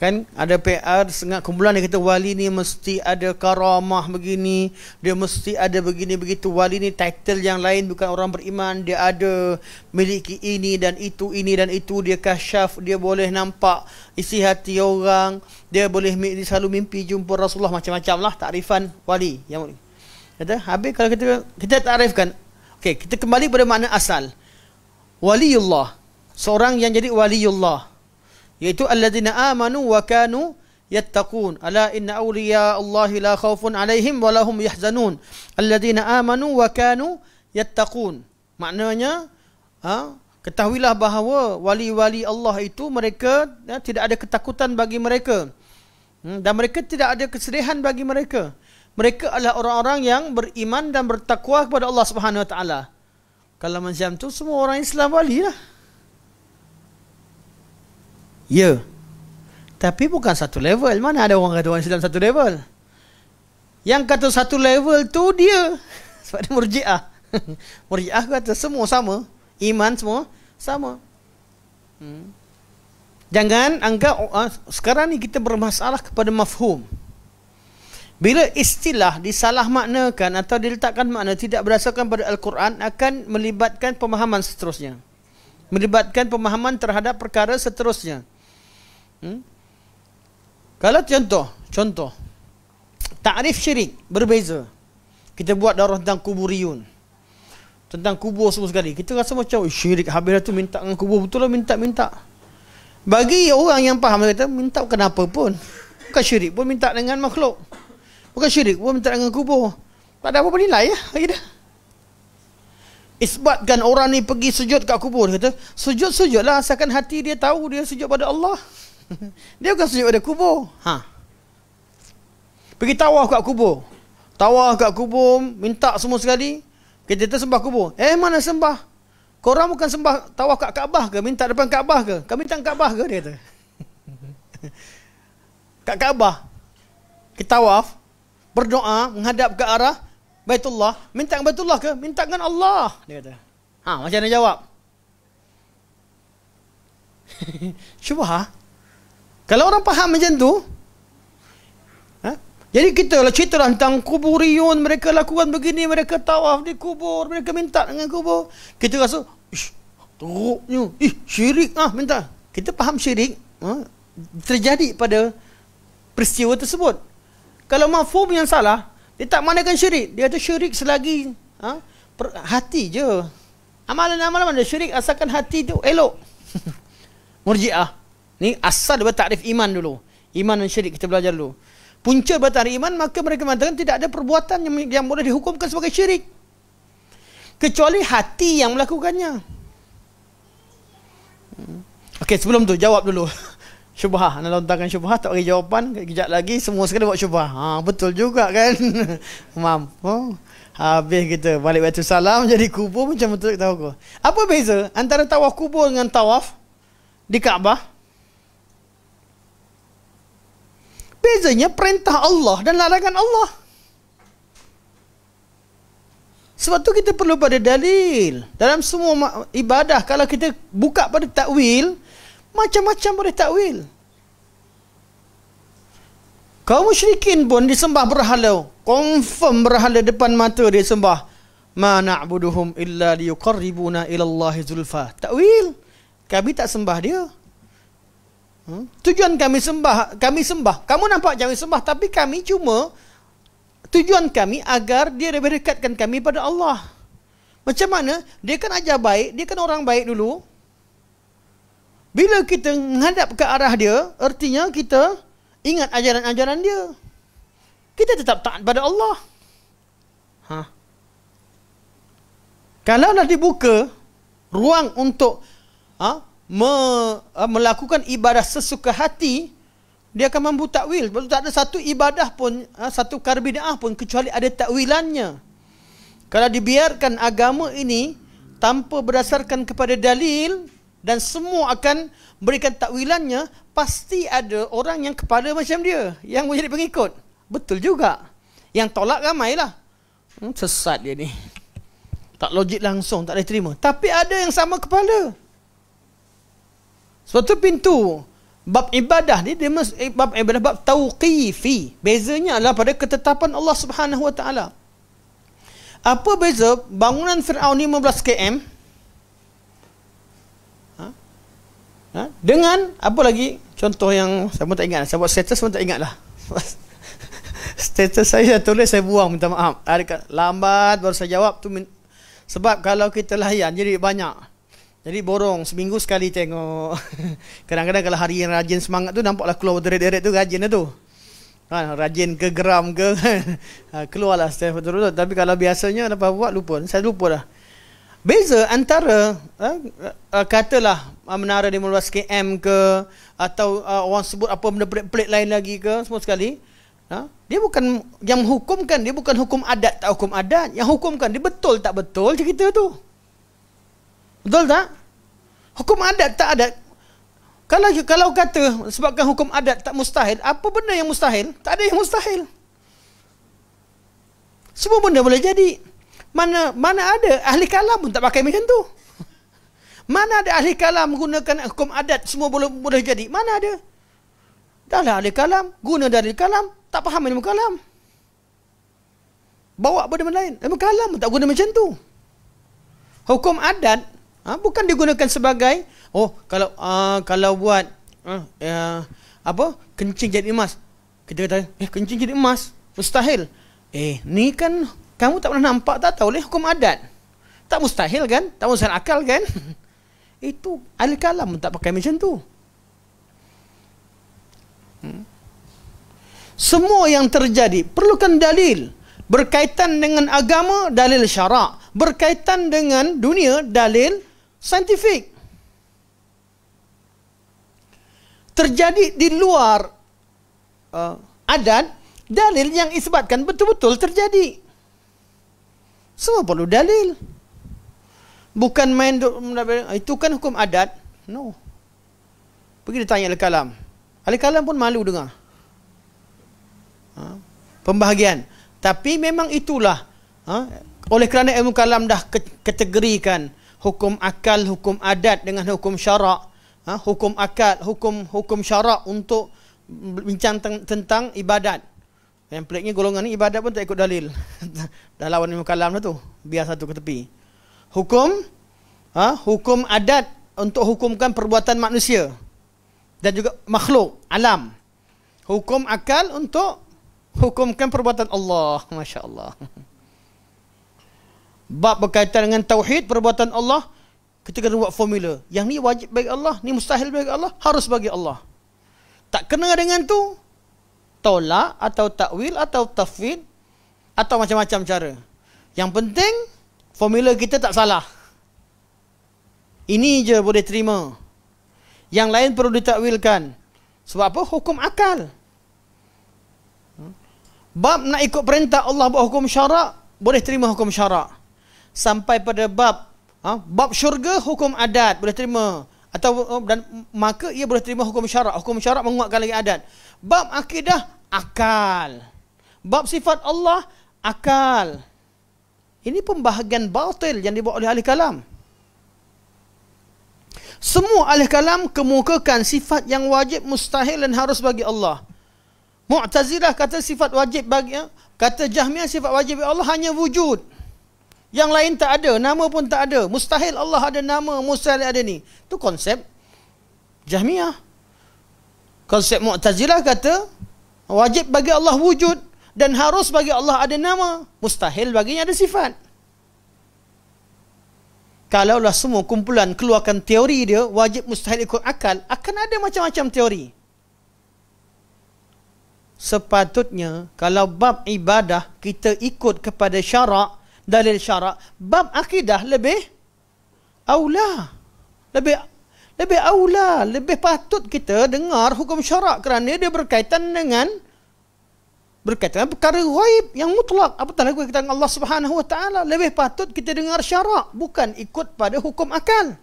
kan ada PR sengat kumpulan dia kata wali ni mesti ada karamah begini dia mesti ada begini begitu wali ni title yang lain bukan orang beriman dia ada miliki ini dan itu ini dan itu dia kasyaf dia boleh nampak isi hati orang dia boleh dia selalu mimpi jumpa Rasulullah macam-macam lah takrifan wali yang kata habis kalau kita kita takrifkan okey kita kembali pada makna asal waliullah seorang yang jadi waliullah yaitu alladzina amanu wa kanu yattaqun ala inna awliya Allah la khaufun alaihim wa lahum yahzanun alladzina amanu wa kanu yattaqun maknanya ha, ketahuilah bahawa wali-wali Allah itu mereka ya, tidak ada ketakutan bagi mereka hmm, dan mereka tidak ada kesedihan bagi mereka mereka adalah orang-orang yang beriman dan bertakwa kepada Allah Subhanahu Wa Taala. Kalau macam tu semua orang Islam wali lah. Ya. Tapi bukan satu level. Mana ada orang kata orang Islam satu level? Yang kata satu level tu dia. Sebab dia murji'ah. murji'ah kata semua sama. Iman semua sama. Hmm. Jangan anggap uh, sekarang ni kita bermasalah kepada mafhum. Bila istilah disalah maknakan atau diletakkan makna tidak berdasarkan pada Al-Quran akan melibatkan pemahaman seterusnya. Melibatkan pemahaman terhadap perkara seterusnya. Hmm? Kalau contoh, contoh. Takrif syirik berbeza. Kita buat darah tentang kubur Tentang kubur semua sekali. Kita rasa macam eh, syirik habis tu minta dengan kubur. Betul lah minta-minta. Bagi orang yang faham, kita minta kenapa pun. Bukan syirik pun minta dengan makhluk. Bukan syirik pun minta dengan kubur. Tak ada apa-apa nilai ya. Lagi dah. Isbatkan orang ni pergi sujud kat kubur. Dia kata, sujud-sujudlah asalkan hati dia tahu dia sujud pada Allah. Dia bukan sujud pada kubur. Ha. Pergi tawaf kat kubur. Tawaf kat kubur, minta semua sekali. Kita tersembah kubur. Eh, mana sembah? Korang bukan sembah tawaf kat Kaabah ke? Minta depan Kaabah ke? Kami minta Kaabah ke? Dia kata. kat Kaabah. Kita tawaf. Berdoa. Menghadap ke arah. Baitullah. Minta dengan Baitullah ke? Minta dengan Allah. Dia kata. Ha, macam mana jawab? Cuba ha? Kalau orang faham macam tu, ha? jadi kita lah cerita lah tentang kuburion mereka lakukan begini mereka tawaf di kubur mereka minta dengan kubur kita rasa ish teruknya ish syirik ah minta kita faham syirik ha? terjadi pada peristiwa tersebut kalau mahfum yang salah dia tak manakan syirik dia kata syirik selagi ha? per, hati je amalan-amalan mana syirik asalkan hati tu elok murjiah Ni asal daripada takrif iman dulu. Iman dan syirik kita belajar dulu. Punca daripada iman maka mereka mengatakan tidak ada perbuatan yang, yang boleh dihukumkan sebagai syirik. Kecuali hati yang melakukannya. Hmm. Okey sebelum tu jawab dulu. Syubhah. Nak lontarkan syubhah tak bagi jawapan. Kejap lagi semua sekali buat syubhah. Ha, betul juga kan. Mampu. Oh. Habis kita balik batu salam jadi kubur macam betul tahu Apa beza antara tawaf kubur dengan tawaf di Kaabah? Bezanya perintah Allah dan larangan Allah. Sebab tu kita perlu pada dalil. Dalam semua ibadah, kalau kita buka pada takwil, macam-macam boleh takwil. Kau musyrikin pun disembah berhala. Confirm berhala depan mata dia sembah. Ma na'buduhum illa liyukarribuna ilallahi zulfah. Takwil. Kami tak sembah dia. Hmm? Tujuan kami sembah, kami sembah. Kamu nampak kami sembah, tapi kami cuma tujuan kami agar dia lebih dekatkan kami pada Allah. Macam mana? Dia kan ajar baik, dia kan orang baik dulu. Bila kita menghadap ke arah dia, artinya kita ingat ajaran-ajaran dia. Kita tetap taat pada Allah. Ha. Kalau dah dibuka ruang untuk ha, me, uh, melakukan ibadah sesuka hati dia akan mampu takwil Betul tak ada satu ibadah pun uh, satu karbidah pun kecuali ada takwilannya kalau dibiarkan agama ini tanpa berdasarkan kepada dalil dan semua akan berikan takwilannya pasti ada orang yang kepada macam dia yang menjadi pengikut betul juga yang tolak ramailah hmm, sesat dia ni tak logik langsung tak boleh terima tapi ada yang sama kepala Suatu pintu bab ibadah ni dia eh, bab ibadah bab tauqifi. Bezanya adalah pada ketetapan Allah Subhanahu Wa Taala. Apa beza bangunan Firaun 15 km ha? ha? Dengan apa lagi contoh yang saya pun tak ingat. Lah. Saya buat status pun tak ingat lah. status saya saya tulis saya buang minta maaf. Ada lambat baru saya jawab tu sebab kalau kita layan jadi banyak. Jadi borong seminggu sekali tengok. Kadang-kadang kalau hari yang rajin semangat tu nampaklah keluar deret-deret tu rajin lah tu. Ha, rajin ke geram ke kan. ha, keluarlah setiap betul tapi kalau biasanya apa buat lupa saya lupa dah beza antara ha, ha katalah ha, menara di Mulbas KM ke atau ha, orang sebut apa benda pelik-pelik lain lagi ke semua sekali ha, dia bukan yang menghukumkan dia bukan hukum adat tak hukum adat yang hukumkan dia betul tak betul cerita tu Betul tak? Hukum adat tak ada. Kalau kalau kata sebabkan hukum adat tak mustahil, apa benda yang mustahil? Tak ada yang mustahil. Semua benda boleh jadi. Mana mana ada ahli kalam pun tak pakai macam tu. Mana ada ahli kalam menggunakan hukum adat semua boleh boleh jadi? Mana ada? Dah lah ahli kalam, guna dari kalam, tak faham ilmu kalam. Bawa benda lain. Ilmu kalam pun tak guna macam tu. Hukum adat Ha? Bukan digunakan sebagai oh kalau uh, kalau buat uh, uh, apa kencing jadi emas. Kita kata eh kencing jadi emas mustahil. Eh ni kan kamu tak pernah nampak tak tahu ni hukum adat. Tak mustahil kan? Tak mustahil akal kan? Itu ahli kalam tak pakai macam tu. Hmm. Semua yang terjadi perlukan dalil berkaitan dengan agama dalil syarak berkaitan dengan dunia dalil saintifik. Terjadi di luar uh, adat, dalil yang isbatkan betul-betul terjadi. Semua perlu dalil. Bukan main, ah, itu kan hukum adat. No. Pergi dia tanya Al-Kalam. Al-Kalam pun malu dengar. Ha? Pembahagian. Tapi memang itulah. Ha? Oleh kerana ilmu kalam dah kategorikan hukum akal, hukum adat dengan hukum syarak. Ha? Hukum akal, hukum hukum syarak untuk bincang ten- tentang ibadat. Yang peliknya golongan ni ibadat pun tak ikut dalil. Dah lawan Imam Kalam tu. Biar satu ke tepi. Hukum, ha? hukum adat untuk hukumkan perbuatan manusia. Dan juga makhluk, alam. Hukum akal untuk hukumkan perbuatan Allah. Masya Allah bab berkaitan dengan tauhid perbuatan Allah kita kena buat formula yang ni wajib bagi Allah ni mustahil bagi Allah harus bagi Allah tak kena dengan tu tolak atau takwil atau tafwid atau macam-macam cara yang penting formula kita tak salah ini je boleh terima yang lain perlu ditakwilkan sebab apa hukum akal bab nak ikut perintah Allah buat hukum syarak boleh terima hukum syarak sampai pada bab ha, bab syurga hukum adat boleh terima atau oh, dan maka ia boleh terima hukum syarak hukum syarak menguatkan lagi adat bab akidah akal bab sifat Allah akal ini pembahagian batil yang dibuat oleh ahli kalam semua ahli kalam kemukakan sifat yang wajib mustahil dan harus bagi Allah Mu'tazilah kata sifat wajib bagi kata Jahmiyah sifat wajib bagi Allah hanya wujud yang lain tak ada, nama pun tak ada. Mustahil Allah ada nama, mustahil ada ni. Tu konsep Jahmiyah. Konsep Mu'tazilah kata wajib bagi Allah wujud dan harus bagi Allah ada nama. Mustahil baginya ada sifat. Kalaulah semua kumpulan keluarkan teori dia, wajib mustahil ikut akal, akan ada macam-macam teori. Sepatutnya, kalau bab ibadah kita ikut kepada syarak, dalil syarak bab akidah lebih aula lebih lebih aula lebih patut kita dengar hukum syarak kerana dia berkaitan dengan berkaitan dengan perkara ghaib yang mutlak apatah lagi kita dengan Allah Subhanahu wa taala lebih patut kita dengar syarak bukan ikut pada hukum akal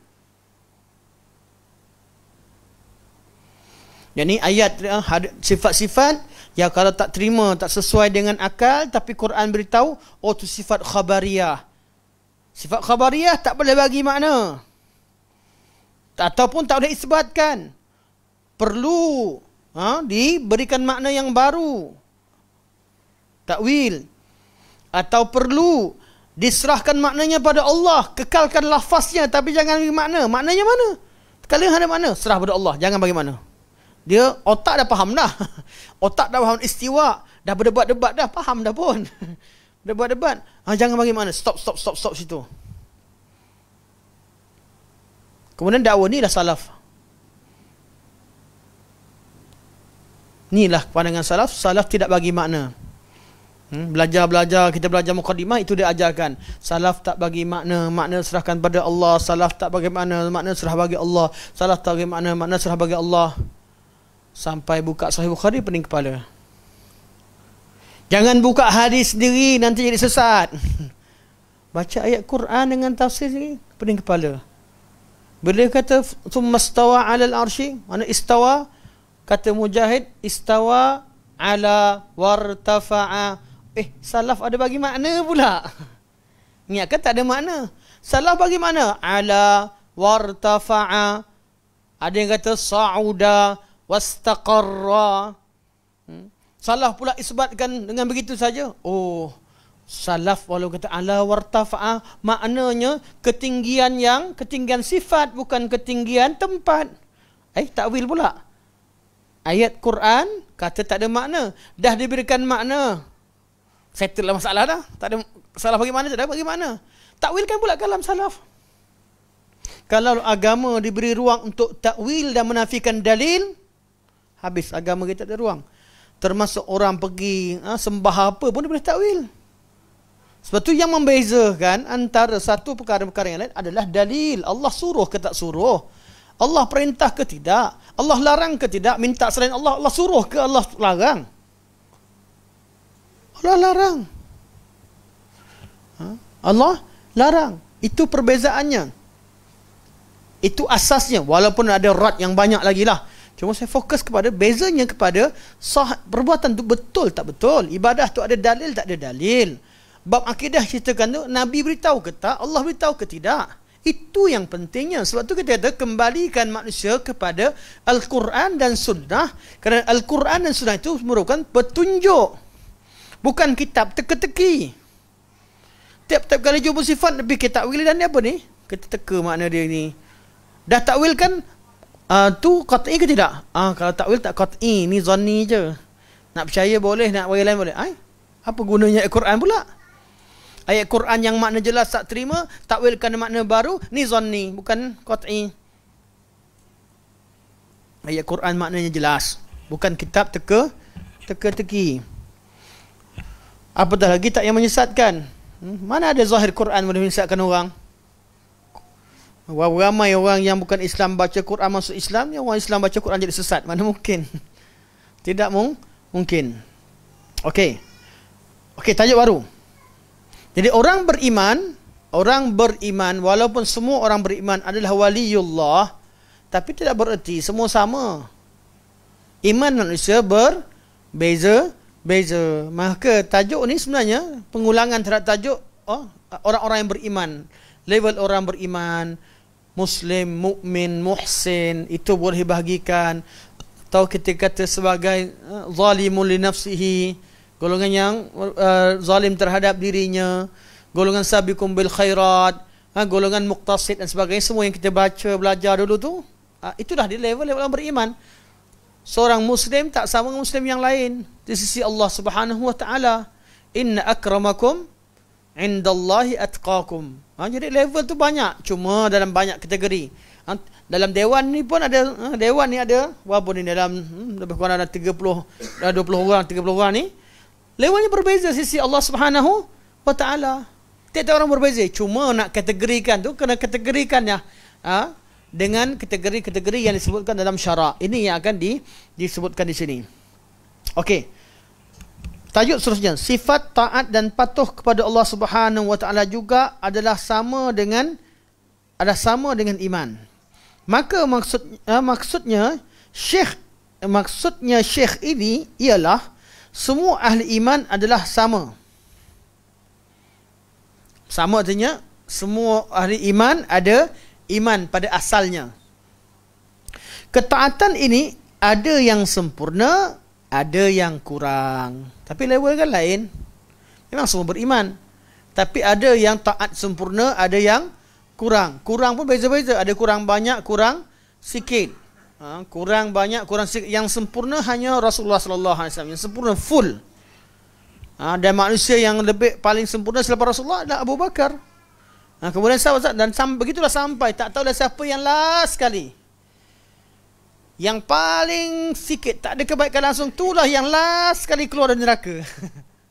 jadi ayat eh, sifat-sifat Ya kalau tak terima, tak sesuai dengan akal, tapi Quran beritahu, oh tu sifat khabariyah. Sifat khabariyah tak boleh bagi makna. Ataupun tak boleh isbatkan. Perlu ha, diberikan makna yang baru. Takwil. Atau perlu diserahkan maknanya pada Allah. Kekalkan lafaznya tapi jangan bagi makna. Maknanya mana? Kalian ada makna? Serah pada Allah. Jangan bagi makna dia otak dah faham dah. Otak dah faham istiwa. Dah berdebat-debat dah. Faham dah pun. Berdebat-debat. Ha, jangan bagaimana. Stop, stop, stop, stop situ. Kemudian dakwah ni dah salaf. Inilah pandangan salaf. Salaf tidak bagi makna. Hmm, belajar-belajar, kita belajar mukadimah itu dia ajarkan. Salaf tak bagi makna, makna serahkan pada Allah. Salaf tak bagi makna, makna serah bagi Allah. Salaf tak bagi makna, makna serah bagi Allah sampai buka sahih Bukhari pening kepala. Jangan buka hadis sendiri nanti jadi sesat. Baca ayat Quran dengan tafsir sendiri pening kepala. Bila kata summa istawa ala al-arsy, mana istawa? Kata Mujahid istawa ala wartafa'a. Eh, salaf ada bagi makna pula. Ingat kata tak ada makna. Salaf bagi makna? Ala wartafa'a. Ada yang kata sa'uda wastaqarra. Hmm? Salah pula isbatkan dengan begitu saja. Oh, salaf walau kata ala wartafa'a maknanya ketinggian yang ketinggian sifat bukan ketinggian tempat. Eh, takwil pula. Ayat Quran kata tak ada makna. Dah diberikan makna. Settle lah masalah dah. Tak ada salah bagaimana, tak ada bagaimana. Takwilkan pula kalam salaf. Kalau agama diberi ruang untuk takwil dan menafikan dalil, habis agama kita tak ada ruang. Termasuk orang pergi ha, sembah apa pun dia boleh takwil. Sebab tu yang membezakan antara satu perkara-perkara yang lain adalah dalil. Allah suruh ke tak suruh? Allah perintah ke tidak? Allah larang ke tidak? Minta selain Allah, Allah suruh ke Allah larang? Allah larang. Ha? Allah larang. Itu perbezaannya. Itu asasnya. Walaupun ada rat yang banyak lagi lah. Cuma saya fokus kepada bezanya kepada sah perbuatan tu betul tak betul. Ibadah tu ada dalil tak ada dalil. Bab akidah ceritakan tu Nabi beritahu ke tak? Allah beritahu ke tidak? Itu yang pentingnya. Sebab tu kita ada kembalikan manusia kepada Al-Quran dan Sunnah. Kerana Al-Quran dan Sunnah itu merupakan petunjuk. Bukan kitab teka-teki. Tiap-tiap kali jumpa sifat lebih kita takwil dan dia apa ni? Kita teka makna dia ni. Dah takwil kan uh, tu qat'i ke tidak? Ah uh, kalau takwil tak qat'i, ni zanni je. Nak percaya boleh, nak bagi lain boleh. Ai? Apa gunanya Al-Quran pula? Ayat Quran yang makna jelas tak terima, takwilkan makna baru, ni zanni, bukan qat'i. Ayat Quran maknanya jelas, bukan kitab teka teka-teki. Apatah lagi tak yang menyesatkan. Hmm? Mana ada zahir Quran boleh menyesatkan orang? Berapa ramai orang yang bukan Islam baca Quran masuk Islam, yang orang Islam baca Quran jadi sesat. Mana mungkin? Tidak mung mungkin. Okey. Okey, tajuk baru. Jadi orang beriman, orang beriman walaupun semua orang beriman adalah waliullah, tapi tidak bererti semua sama. Iman manusia berbeza beza. Maka tajuk ni sebenarnya pengulangan terhadap tajuk oh, orang-orang yang beriman. Level orang beriman, Muslim, mukmin, muhsin itu boleh bahagikan atau kita kata sebagai eh, zalimun li nafsihi golongan yang uh, zalim terhadap dirinya golongan sabiqun bil khairat ha, golongan muqtasid dan sebagainya semua yang kita baca belajar dulu tu ha, itulah di level level orang beriman seorang muslim tak sama dengan muslim yang lain di sisi Allah Subhanahu wa taala inna akramakum indallahi atqakum Ha, jadi level tu banyak. Cuma dalam banyak kategori. Ha, dalam dewan ni pun ada. Ha, dewan ni ada. Walaupun ni dalam hmm, lebih kurang ada 30, dalam 20 orang, 30 orang ni. Levelnya berbeza sisi Allah Subhanahu wa ta'ala. Tiada orang berbeza. Cuma nak kategorikan tu, kena kategorikan ya. Ha, dengan kategori-kategori yang disebutkan dalam syarak. Ini yang akan di, disebutkan di sini. Okey. Tajuk seterusnya sifat taat dan patuh kepada Allah Subhanahu wa taala juga adalah sama dengan ada sama dengan iman. Maka maksud eh, maksudnya syekh maksudnya syekh ini ialah semua ahli iman adalah sama. Sama artinya semua ahli iman ada iman pada asalnya. Ketaatan ini ada yang sempurna ada yang kurang. Tapi level kan lain. Memang semua beriman. Tapi ada yang taat sempurna, ada yang kurang. Kurang pun beza-beza. Ada kurang banyak, kurang sikit. Ha, kurang banyak, kurang sikit. Yang sempurna hanya Rasulullah Sallallahu Alaihi Wasallam. Yang sempurna full. Ha, dan manusia yang lebih paling sempurna selepas Rasulullah adalah Abu Bakar. Ha, kemudian sahabat, dan sam begitulah sampai. Tak tahu dah siapa yang last sekali yang paling sikit tak ada kebaikan langsung itulah yang last sekali keluar dari neraka.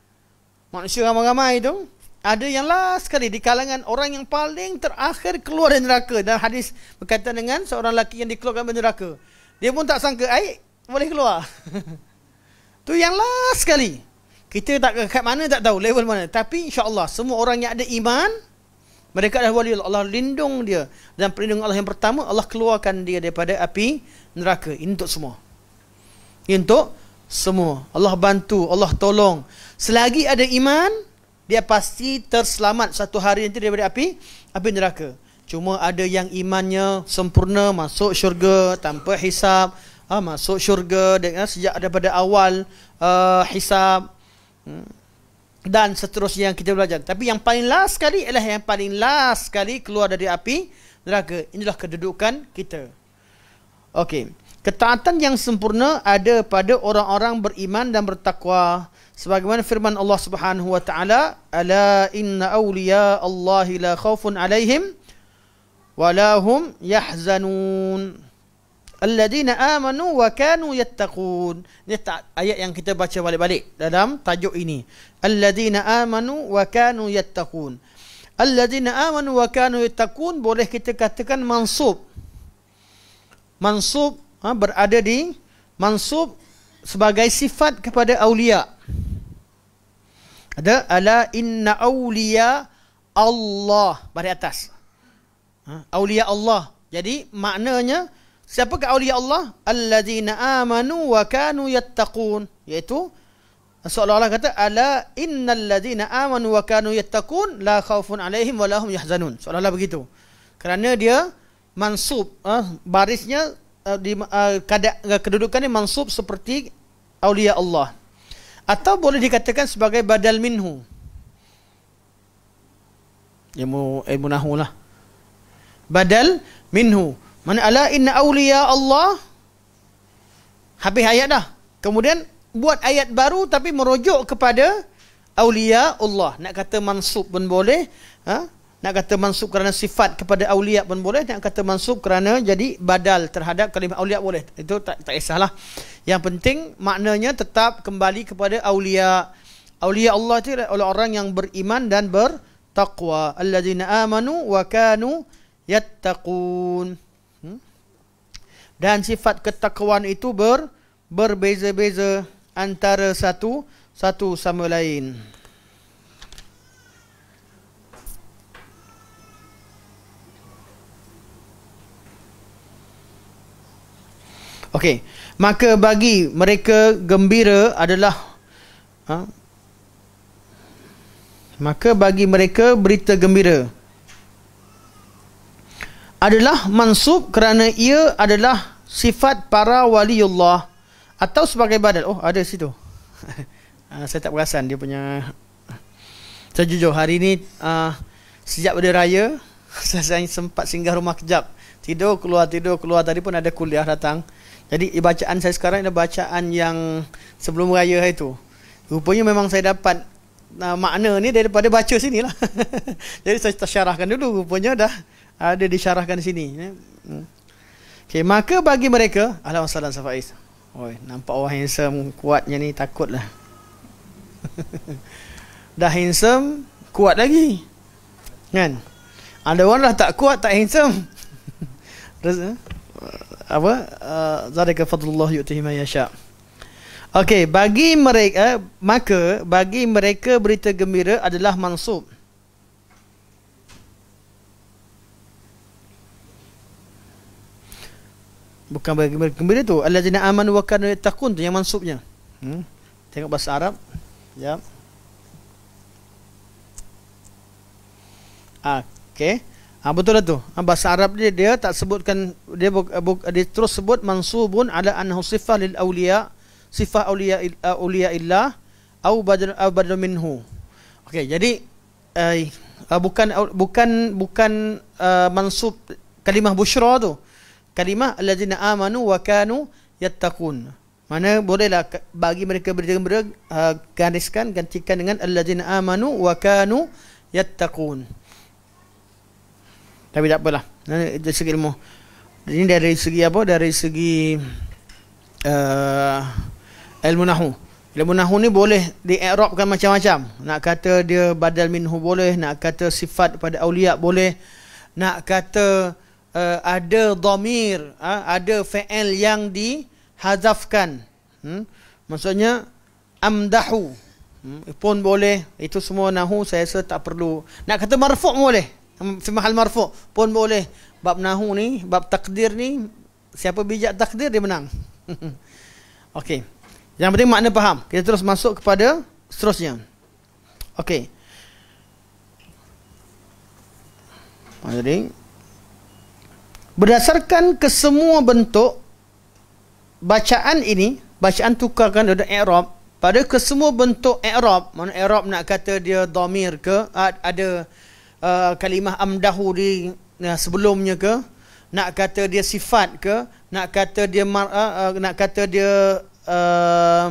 Manusia ramai-ramai tu ada yang last sekali di kalangan orang yang paling terakhir keluar dari neraka dan hadis berkaitan dengan seorang lelaki yang dikeluarkan dari neraka. Dia pun tak sangka air boleh keluar. tu yang last sekali. Kita tak ke mana tak tahu level mana tapi insya-Allah semua orang yang ada iman mereka adalah wali Allah lindung dia dan perlindungan Allah yang pertama Allah keluarkan dia daripada api neraka ini untuk semua. Ini untuk semua. Allah bantu, Allah tolong. Selagi ada iman, dia pasti terselamat satu hari nanti daripada api api neraka. Cuma ada yang imannya sempurna masuk syurga tanpa hisap, ha, ah, masuk syurga dengan sejak daripada awal uh, ah, hisap. Hmm dan seterusnya yang kita belajar. Tapi yang paling last sekali ialah yang paling last sekali keluar dari api neraka. Inilah kedudukan kita. Okey. Ketaatan yang sempurna ada pada orang-orang beriman dan bertakwa. Sebagaimana firman Allah Subhanahu wa taala, "Ala inna awliya Allahi la khaufun 'alaihim wa la hum yahzanun." alladheena amanu wa kanu yattaqun. Ini ayat yang kita baca balik-balik dalam tajuk ini. Alladheena amanu wa kanu yattaqun. Alladheena amanu wa kanu yattaqun boleh kita katakan mansub. Mansub ha, berada di mansub sebagai sifat kepada aulia. Ada ala inna aulia Allah bari atas. Ha, aulia Allah. Jadi maknanya Siapakah awliya Allah? Alladzina amanu wa kanu yattaqun. Iaitu seolah Allah kata ala innal ladzina amanu wa kanu yattaqun la khawfun alaihim walahum yahzanun. seolah Allah begitu. Kerana dia mansub eh, barisnya eh, di eh, ha, kada, kedudukan ini mansub seperti awliya Allah. Atau boleh dikatakan sebagai badal minhu. Ilmu ilmu nahulah. Badal minhu. Mana ala inna awliya Allah. Habis ayat dah. Kemudian buat ayat baru tapi merujuk kepada awliya Allah. Nak kata mansub pun boleh. Ha? Nak kata mansub kerana sifat kepada awliya pun boleh. Nak kata mansub kerana jadi badal terhadap kalimah awliya boleh. Itu tak, tak kisahlah. Yang penting maknanya tetap kembali kepada awliya. Awliya Allah itu oleh orang yang beriman dan bertakwa. Alladzina amanu wa kanu yattaqun dan sifat ketakwaan itu ber, berbeza-beza antara satu satu sama lain. Okey, maka bagi mereka gembira adalah ha? maka bagi mereka berita gembira adalah mansub kerana ia adalah sifat para waliullah atau sebagai badal. Oh, ada situ. Ah, saya tak perasan dia punya sejujur hari ini uh, ah, sejak pada raya saya sempat singgah rumah kejap. Tidur keluar tidur keluar tadi pun ada kuliah datang. Jadi bacaan saya sekarang adalah bacaan yang sebelum raya itu. Rupanya memang saya dapat uh, makna ni daripada baca sini lah. Jadi saya tersyarahkan dulu rupanya dah ada disyarahkan di sini ya. hmm. Okay, maka bagi mereka Alam Safaiz Oi, Nampak orang handsome Kuatnya ni takutlah Dah handsome Kuat lagi Kan Ada orang dah tak kuat Tak handsome eh, Apa uh, eh, Zadaka fadlullah yu'tihi ma yasha' Okey, bagi mereka eh, maka bagi mereka berita gembira adalah mansub. bukan bagi mereka gembira tu allazina aman wakar kanu yattaqun tu yang mansubnya hmm? tengok bahasa arab ya ah okey ah betul lah tu ah, bahasa arab dia dia tak sebutkan dia bu, bu, dia terus sebut mansubun ala anhu sifah lil awliya sifah awliya ah, awliya illah au badal au badal minhu okey jadi eh, ah, bukan bukan bukan uh, mansub kalimah busyra tu kalimah allazina amanu wa kanu yattaqun. Mana bolehlah bagi mereka berjaga-jaga uh, gariskan gantikan dengan allazina amanu wa kanu yattaqun. Tapi tak apalah. Dari segi ilmu. Ini dari segi apa? Dari segi uh, ilmu nahu. Ilmu nahu ni boleh di-i'rabkan macam-macam. Nak kata dia badal minhu boleh, nak kata sifat pada auliya boleh, nak kata uh, ada dhamir uh, ada fa'il yang dihazafkan hmm? maksudnya amdahu hmm? Eh, pun boleh itu semua nahu saya rasa tak perlu nak kata marfu boleh hmm, fi mahal marfu pun boleh bab nahu ni bab takdir ni siapa bijak takdir dia menang okey yang penting makna faham kita terus masuk kepada seterusnya okey Mari Berdasarkan kesemua bentuk bacaan ini, bacaan tukarkan pada i'rab pada kesemua bentuk i'rab, mana i'rab nak kata dia domir ke ada uh, kalimah amdahu di uh, sebelumnya ke nak kata dia sifat ke nak kata dia mar, uh, uh nak kata dia uh,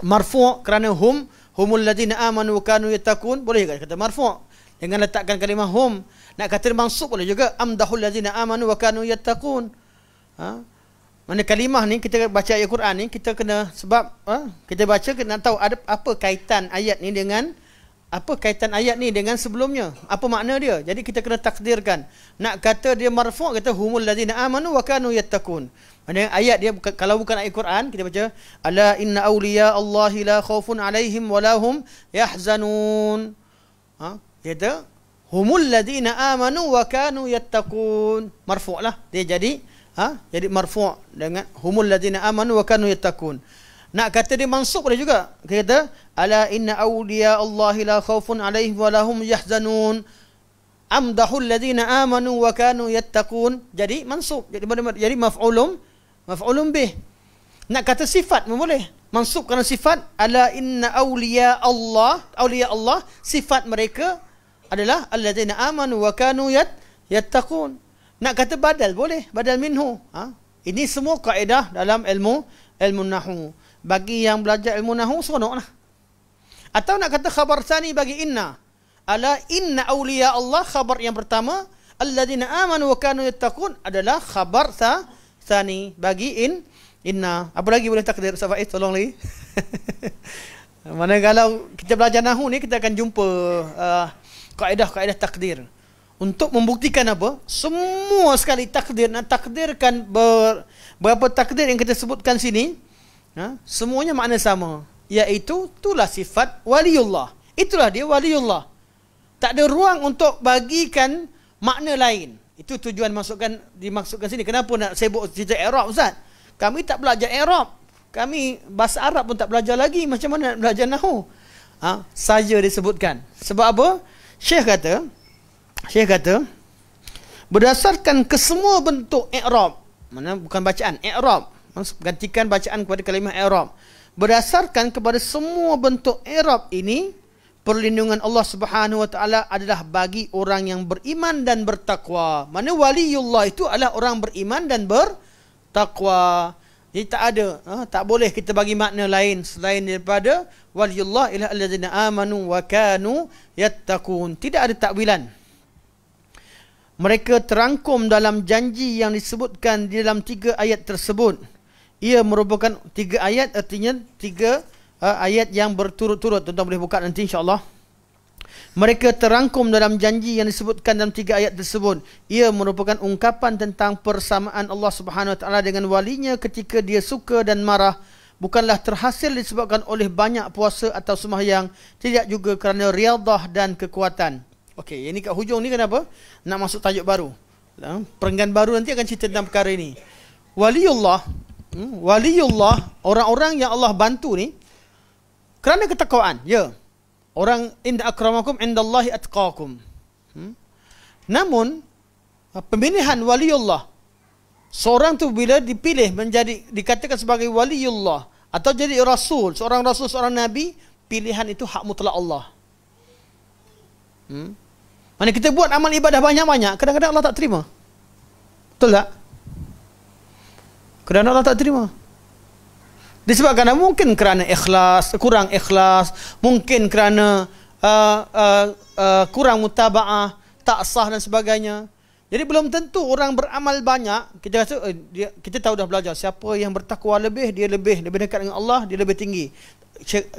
marfu' kerana hum humul ladina amanu kanu yatakun boleh juga kata marfu' dengan letakkan kalimah hum nak kata mansub boleh juga amdahul ladzina amanu wa kanu yattaqun. Ha? Mana kalimah ni kita baca ayat Quran ni kita kena sebab ha? kita baca kena tahu ada apa kaitan ayat ni dengan apa kaitan ayat ni dengan sebelumnya? Apa makna dia? Jadi kita kena takdirkan. Nak kata dia marfu' kata humul ladzina amanu wa kanu yattaqun. Mana ayat dia kalau bukan ayat Quran kita baca ala inna awliya Allahi la khaufun alaihim wa lahum yahzanun. Ha? Dia kata humul ladina amanu wa kanu yattaqun marfu' lah dia jadi ha jadi marfu' dengan humul ladina amanu wa kanu yattaqun nak kata dia mansukh boleh juga kata ala inna awliya Allah la khaufun alaihim wa lahum yahzanun amdahul ladina amanu wa kanu yattaqun jadi mansukh jadi jadi maf'ulum maf'ulum bih nak kata sifat pun boleh mansukh kerana sifat ala inna awliya Allah awliya Allah sifat mereka adalah alladzina amanu wa kanu yattaqun. Nak kata badal boleh, badal minhu. Ha? Ini semua kaedah dalam ilmu ilmu nahu. Bagi yang belajar ilmu nahu seronoklah. Atau nak kata khabar tsani bagi inna. Ala inna awliya Allah khabar yang pertama alladzina amanu wa kanu yattaqun adalah khabar tsani bagi in inna. Apa lagi boleh takdir Ustaz Faiz tolong lagi. Mana kalau kita belajar nahu ni kita akan jumpa uh, kaedah-kaedah takdir. Untuk membuktikan apa? Semua sekali takdir nak takdirkan ber, berapa takdir yang kita sebutkan sini. Ha? Semuanya makna sama. Iaitu itulah sifat waliullah. Itulah dia waliullah. Tak ada ruang untuk bagikan makna lain. Itu tujuan masukkan dimaksudkan sini. Kenapa nak sebut cerita Arab Ustaz? Kami tak belajar Arab. Kami bahasa Arab pun tak belajar lagi. Macam mana nak belajar Nahu? Ha? Saja disebutkan. Sebab apa? Syekh kata, Syekh kata, berdasarkan kesemua bentuk i'rab, mana bukan bacaan, i'rab, gantikan bacaan kepada kalimah i'rab. Berdasarkan kepada semua bentuk i'rab ini, perlindungan Allah Subhanahu wa taala adalah bagi orang yang beriman dan bertakwa. Mana waliullah itu adalah orang beriman dan bertakwa. Jadi tak ada, ha? tak boleh kita bagi makna lain selain daripada waliyullah ila allazina amanu wa kanu yattaqun. Tidak ada takwilan. Mereka terangkum dalam janji yang disebutkan di dalam tiga ayat tersebut. Ia merupakan tiga ayat artinya tiga uh, ayat yang berturut-turut. Tuan-tuan boleh buka nanti insya-Allah. Mereka terangkum dalam janji yang disebutkan dalam tiga ayat tersebut. Ia merupakan ungkapan tentang persamaan Allah Subhanahu Wa Taala dengan walinya ketika dia suka dan marah. Bukanlah terhasil disebabkan oleh banyak puasa atau sembahyang. Tidak juga kerana riadah dan kekuatan. Okey, ini kat hujung ni kenapa? Nak masuk tajuk baru. Ha? Perenggan baru nanti akan cerita tentang perkara ini. Waliullah, hmm, waliullah, orang-orang yang Allah bantu ni, kerana ketakwaan, ya. Yeah orang inda akramakum indallahi atqakum. Hmm? Namun uh, pemilihan waliullah seorang tu bila dipilih menjadi dikatakan sebagai waliullah atau jadi rasul, seorang rasul, seorang nabi, pilihan itu hak mutlak Allah. Hmm? Mana kita buat amal ibadah banyak-banyak, kadang-kadang Allah tak terima. Betul tak? Kadang-kadang Allah tak terima. Disebabkan mungkin kerana ikhlas, kurang ikhlas, mungkin kerana uh, uh, uh, kurang mutaba'ah, tak sah dan sebagainya. Jadi belum tentu orang beramal banyak, kita rasa eh, dia, kita tahu dah belajar siapa yang bertakwa lebih, dia lebih lebih dekat dengan Allah, dia lebih tinggi.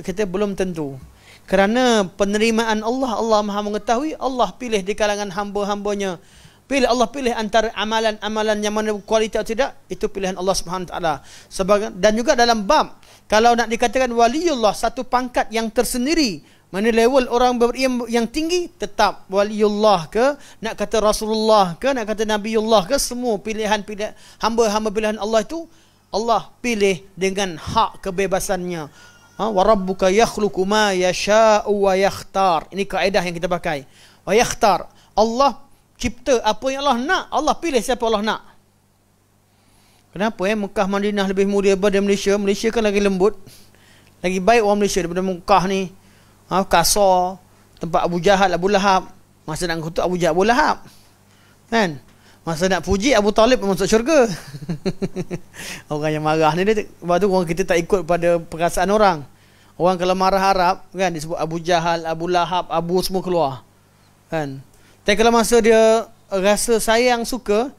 Kita belum tentu. Kerana penerimaan Allah, Allah Maha mengetahui, Allah pilih di kalangan hamba-hambanya. Pilih Allah pilih antara amalan-amalan yang mana kualiti atau tidak itu pilihan Allah Subhanahu taala. Sebagai dan juga dalam bab kalau nak dikatakan waliullah satu pangkat yang tersendiri mana level orang beriman yang tinggi tetap waliullah ke nak kata rasulullah ke nak kata nabiullah ke semua pilihan pilihan hamba-hamba pilihan Allah itu Allah pilih dengan hak kebebasannya. Ha? Wa rabbuka yakhluqu ma yasha'u wa yakhtar. Ini kaedah yang kita pakai. Wa yakhtar. Allah cipta apa yang Allah nak. Allah pilih siapa Allah nak. Kenapa eh? Mekah Madinah lebih mulia daripada Malaysia. Malaysia kan lagi lembut. Lagi baik orang Malaysia daripada Mekah ni. Ha, kasar. Tempat Abu Jahat, Abu Lahab. Masa nak kutuk Abu Jahat, Abu Lahab. Kan? Masa nak puji Abu Talib masuk syurga. orang yang marah ni, dia, tu orang kita tak ikut pada perasaan orang. Orang kalau marah Arab, kan disebut Abu Jahal, Abu Lahab, Abu semua keluar. Kan? Tapi kalau masa dia rasa sayang suka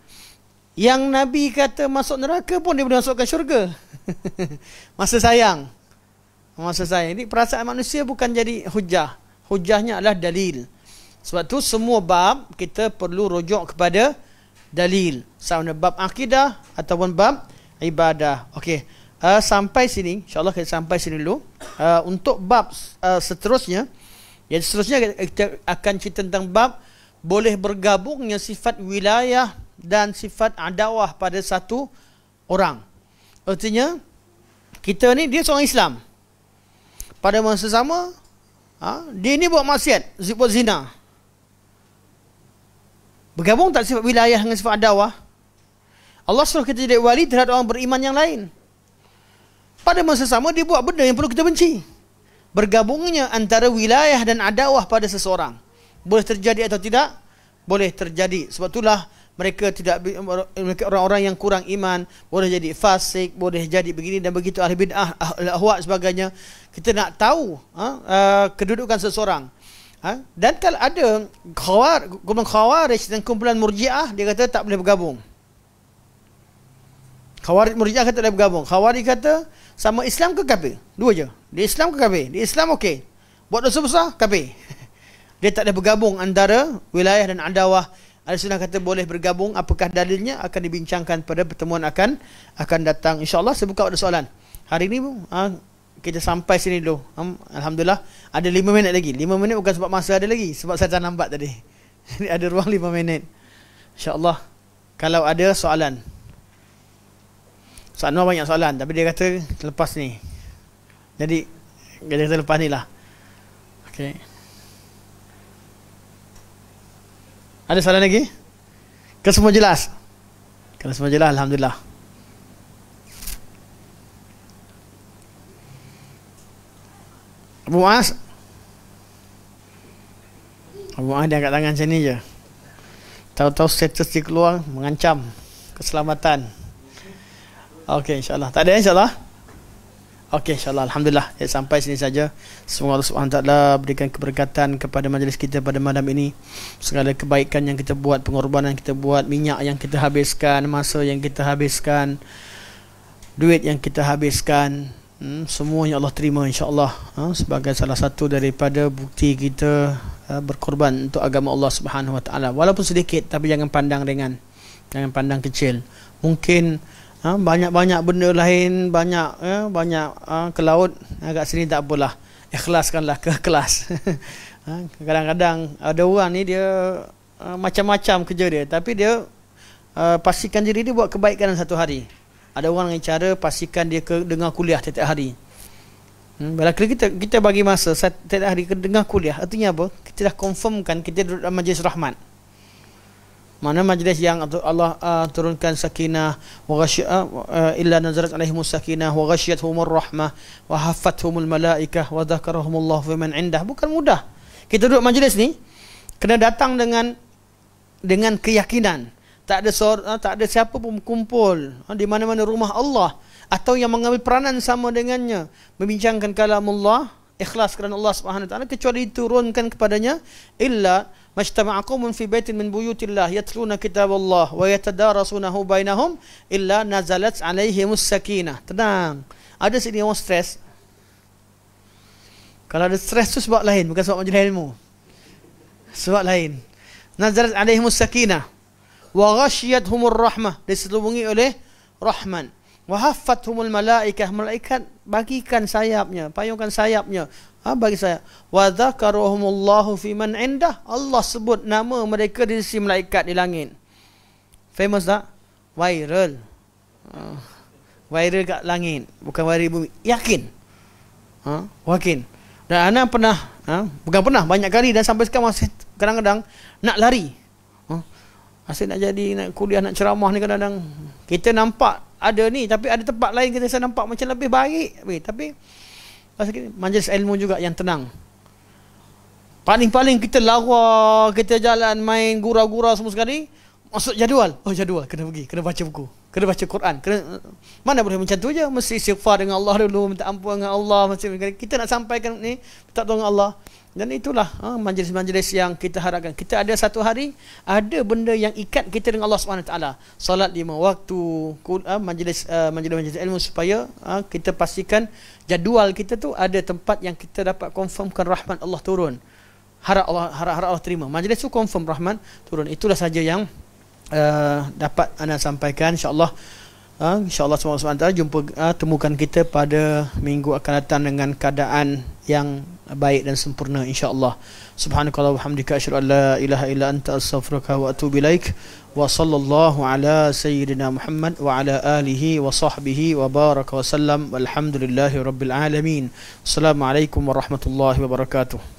yang nabi kata masuk neraka pun dia boleh masukkan syurga. masa sayang. Masa sayang. Ini perasaan manusia bukan jadi hujah. Hujahnya adalah dalil. Sebab tu semua bab kita perlu rujuk kepada dalil. Sama ada bab akidah ataupun bab ibadah. Okey. Uh, sampai sini, insyaAllah kita sampai sini dulu. Uh, untuk bab uh, seterusnya, yang seterusnya kita akan cerita tentang bab boleh bergabungnya sifat wilayah dan sifat adawah pada satu orang. Artinya, kita ni dia seorang Islam. Pada masa sama, ha, dia ni buat maksiat, buat zina. Bergabung tak sifat wilayah dengan sifat adawah? Allah suruh kita jadi wali terhadap orang beriman yang lain. Pada masa sama, dia buat benda yang perlu kita benci. Bergabungnya antara wilayah dan adawah pada seseorang boleh terjadi atau tidak? Boleh terjadi. Sebab itulah mereka tidak mereka orang-orang yang kurang iman boleh jadi fasik, boleh jadi begini dan begitu ahli bid'ah, ahli ahwa sebagainya. Kita nak tahu ha, uh, kedudukan seseorang. Ha? Dan kalau ada khawar, kumpulan khawarij dan kumpulan murjiah, dia kata tak boleh bergabung. Khawarij murjiah kata tak boleh bergabung. Khawarij kata sama Islam ke kafir? Dua je. Di Islam ke kafir? Di Islam okey. Buat dosa besar, kafir. dia tak ada bergabung antara wilayah dan adawah ada sunnah kata boleh bergabung apakah dalilnya akan dibincangkan pada pertemuan akan akan datang insyaallah saya buka ada soalan hari ini ha, kita sampai sini dulu um, alhamdulillah ada 5 minit lagi 5 minit bukan sebab masa ada lagi sebab saya tak nampak tadi jadi ada ruang 5 minit insyaallah kalau ada soalan Ustaz Noor banyak soalan tapi dia kata lepas ni jadi dia kata lepas ni lah okay. Ada soalan lagi? Ke kan semua jelas? Kalau semua jelas, Alhamdulillah. Abu Mas? Abu Mas dia angkat tangan sini je. Tahu-tahu status dia keluar, mengancam keselamatan. Okey, insyaAllah. Tak ada, insyaAllah. Okey insyaallah alhamdulillah ya, sampai sini saja. Semoga Allah Subhanahu berikan keberkatan kepada majlis kita pada malam ini. Segala kebaikan yang kita buat, pengorbanan yang kita buat, minyak yang kita habiskan, masa yang kita habiskan, duit yang kita habiskan, hmm, semuanya Allah terima insyaallah ha, sebagai salah satu daripada bukti kita ha, berkorban untuk agama Allah Subhanahu Wa Taala. Walaupun sedikit tapi jangan pandang ringan. Jangan pandang kecil. Mungkin ha, banyak-banyak benda lain banyak ya, banyak ha, ke laut agak ha, sini tak apalah ikhlaskanlah ke kelas ha, kadang-kadang ada orang ni dia ha, macam-macam kerja dia tapi dia ha, pastikan diri dia buat kebaikan dalam satu hari ada orang dengan cara pastikan dia ke dengar kuliah setiap hari hmm, bila kita kita bagi masa setiap hari ke dengar kuliah artinya apa kita dah confirmkan kita duduk dalam majlis rahmat mana majlis yang Allah uh, turunkan sakinah wa ghasy uh, uh, illa nazarat alaihim musakinah, wa ghasyathum rahmah wa haffathum malaikah wa dzakarahum Allah fi man indah bukan mudah kita duduk majlis ni kena datang dengan dengan keyakinan tak ada sor, uh, tak ada siapa pun kumpul di mana-mana rumah Allah atau yang mengambil peranan sama dengannya membincangkan kalam Allah ikhlas kerana Allah Subhanahu taala kecuali diturunkan kepadanya illa Majtama'a qaumun fi baitin min buyutillah yatluna kitaballah wa yatadarasunahu bainahum illa nazalat 'alaihimus sakinah. Tenang. Ada sini orang stres. Kalau ada stres tu sebab lain, bukan sebab majlis ilmu. Sebab lain. Nazalat 'alaihimus sakinah wa ghashiyatuhumur rahmah diselubungi oleh Rahman. Wahafat humul malaikah malaikat bagikan sayapnya, payungkan sayapnya ha, bagi saya wa dzakarahumullahu fi man indah Allah sebut nama mereka di sisi malaikat di langit famous tak viral uh, viral kat langit bukan viral bumi yakin ha huh? yakin dan ana pernah ha? bukan pernah banyak kali dan sampai sekarang masih kadang-kadang nak lari ha? asyik nak jadi nak kuliah nak ceramah ni kadang-kadang kita nampak ada ni tapi ada tempat lain kita rasa nampak macam lebih baik tapi, tapi majlis ilmu juga yang tenang. Paling-paling kita lawa, kita jalan main gura-gura semua sekali. Masuk jadual. Oh jadual, kena pergi, kena baca buku. Kena baca Quran. Kena, mana boleh macam tu je. Mesti istighfar dengan Allah dulu, minta ampun dengan Allah. Mesti, kita nak sampaikan ni, minta tolong Allah. Dan itulah ha, majlis-majlis yang kita harapkan. Kita ada satu hari, ada benda yang ikat kita dengan Allah SWT. Salat lima waktu, kul, ha, majlis, uh, ha, majlis ilmu supaya ha, kita pastikan jadual kita tu ada tempat yang kita dapat confirmkan rahmat Allah turun. Harap Allah, harap, harap Allah terima. Majlis tu confirm rahmat turun. Itulah saja yang uh, dapat anda sampaikan. InsyaAllah. Allah ha, insyaAllah semua SWT jumpa, ha, temukan kita pada minggu akan datang dengan keadaan yang baik dan sempurna insyaAllah. Subhanakallah wa hamdika asyhadu an ilaha illa anta astaghfiruka wa atubu ilaik wa sallallahu ala sayyidina Muhammad wa ala alihi wa sahbihi wa baraka wa sallam walhamdulillahi rabbil alamin. Assalamualaikum warahmatullahi wabarakatuh.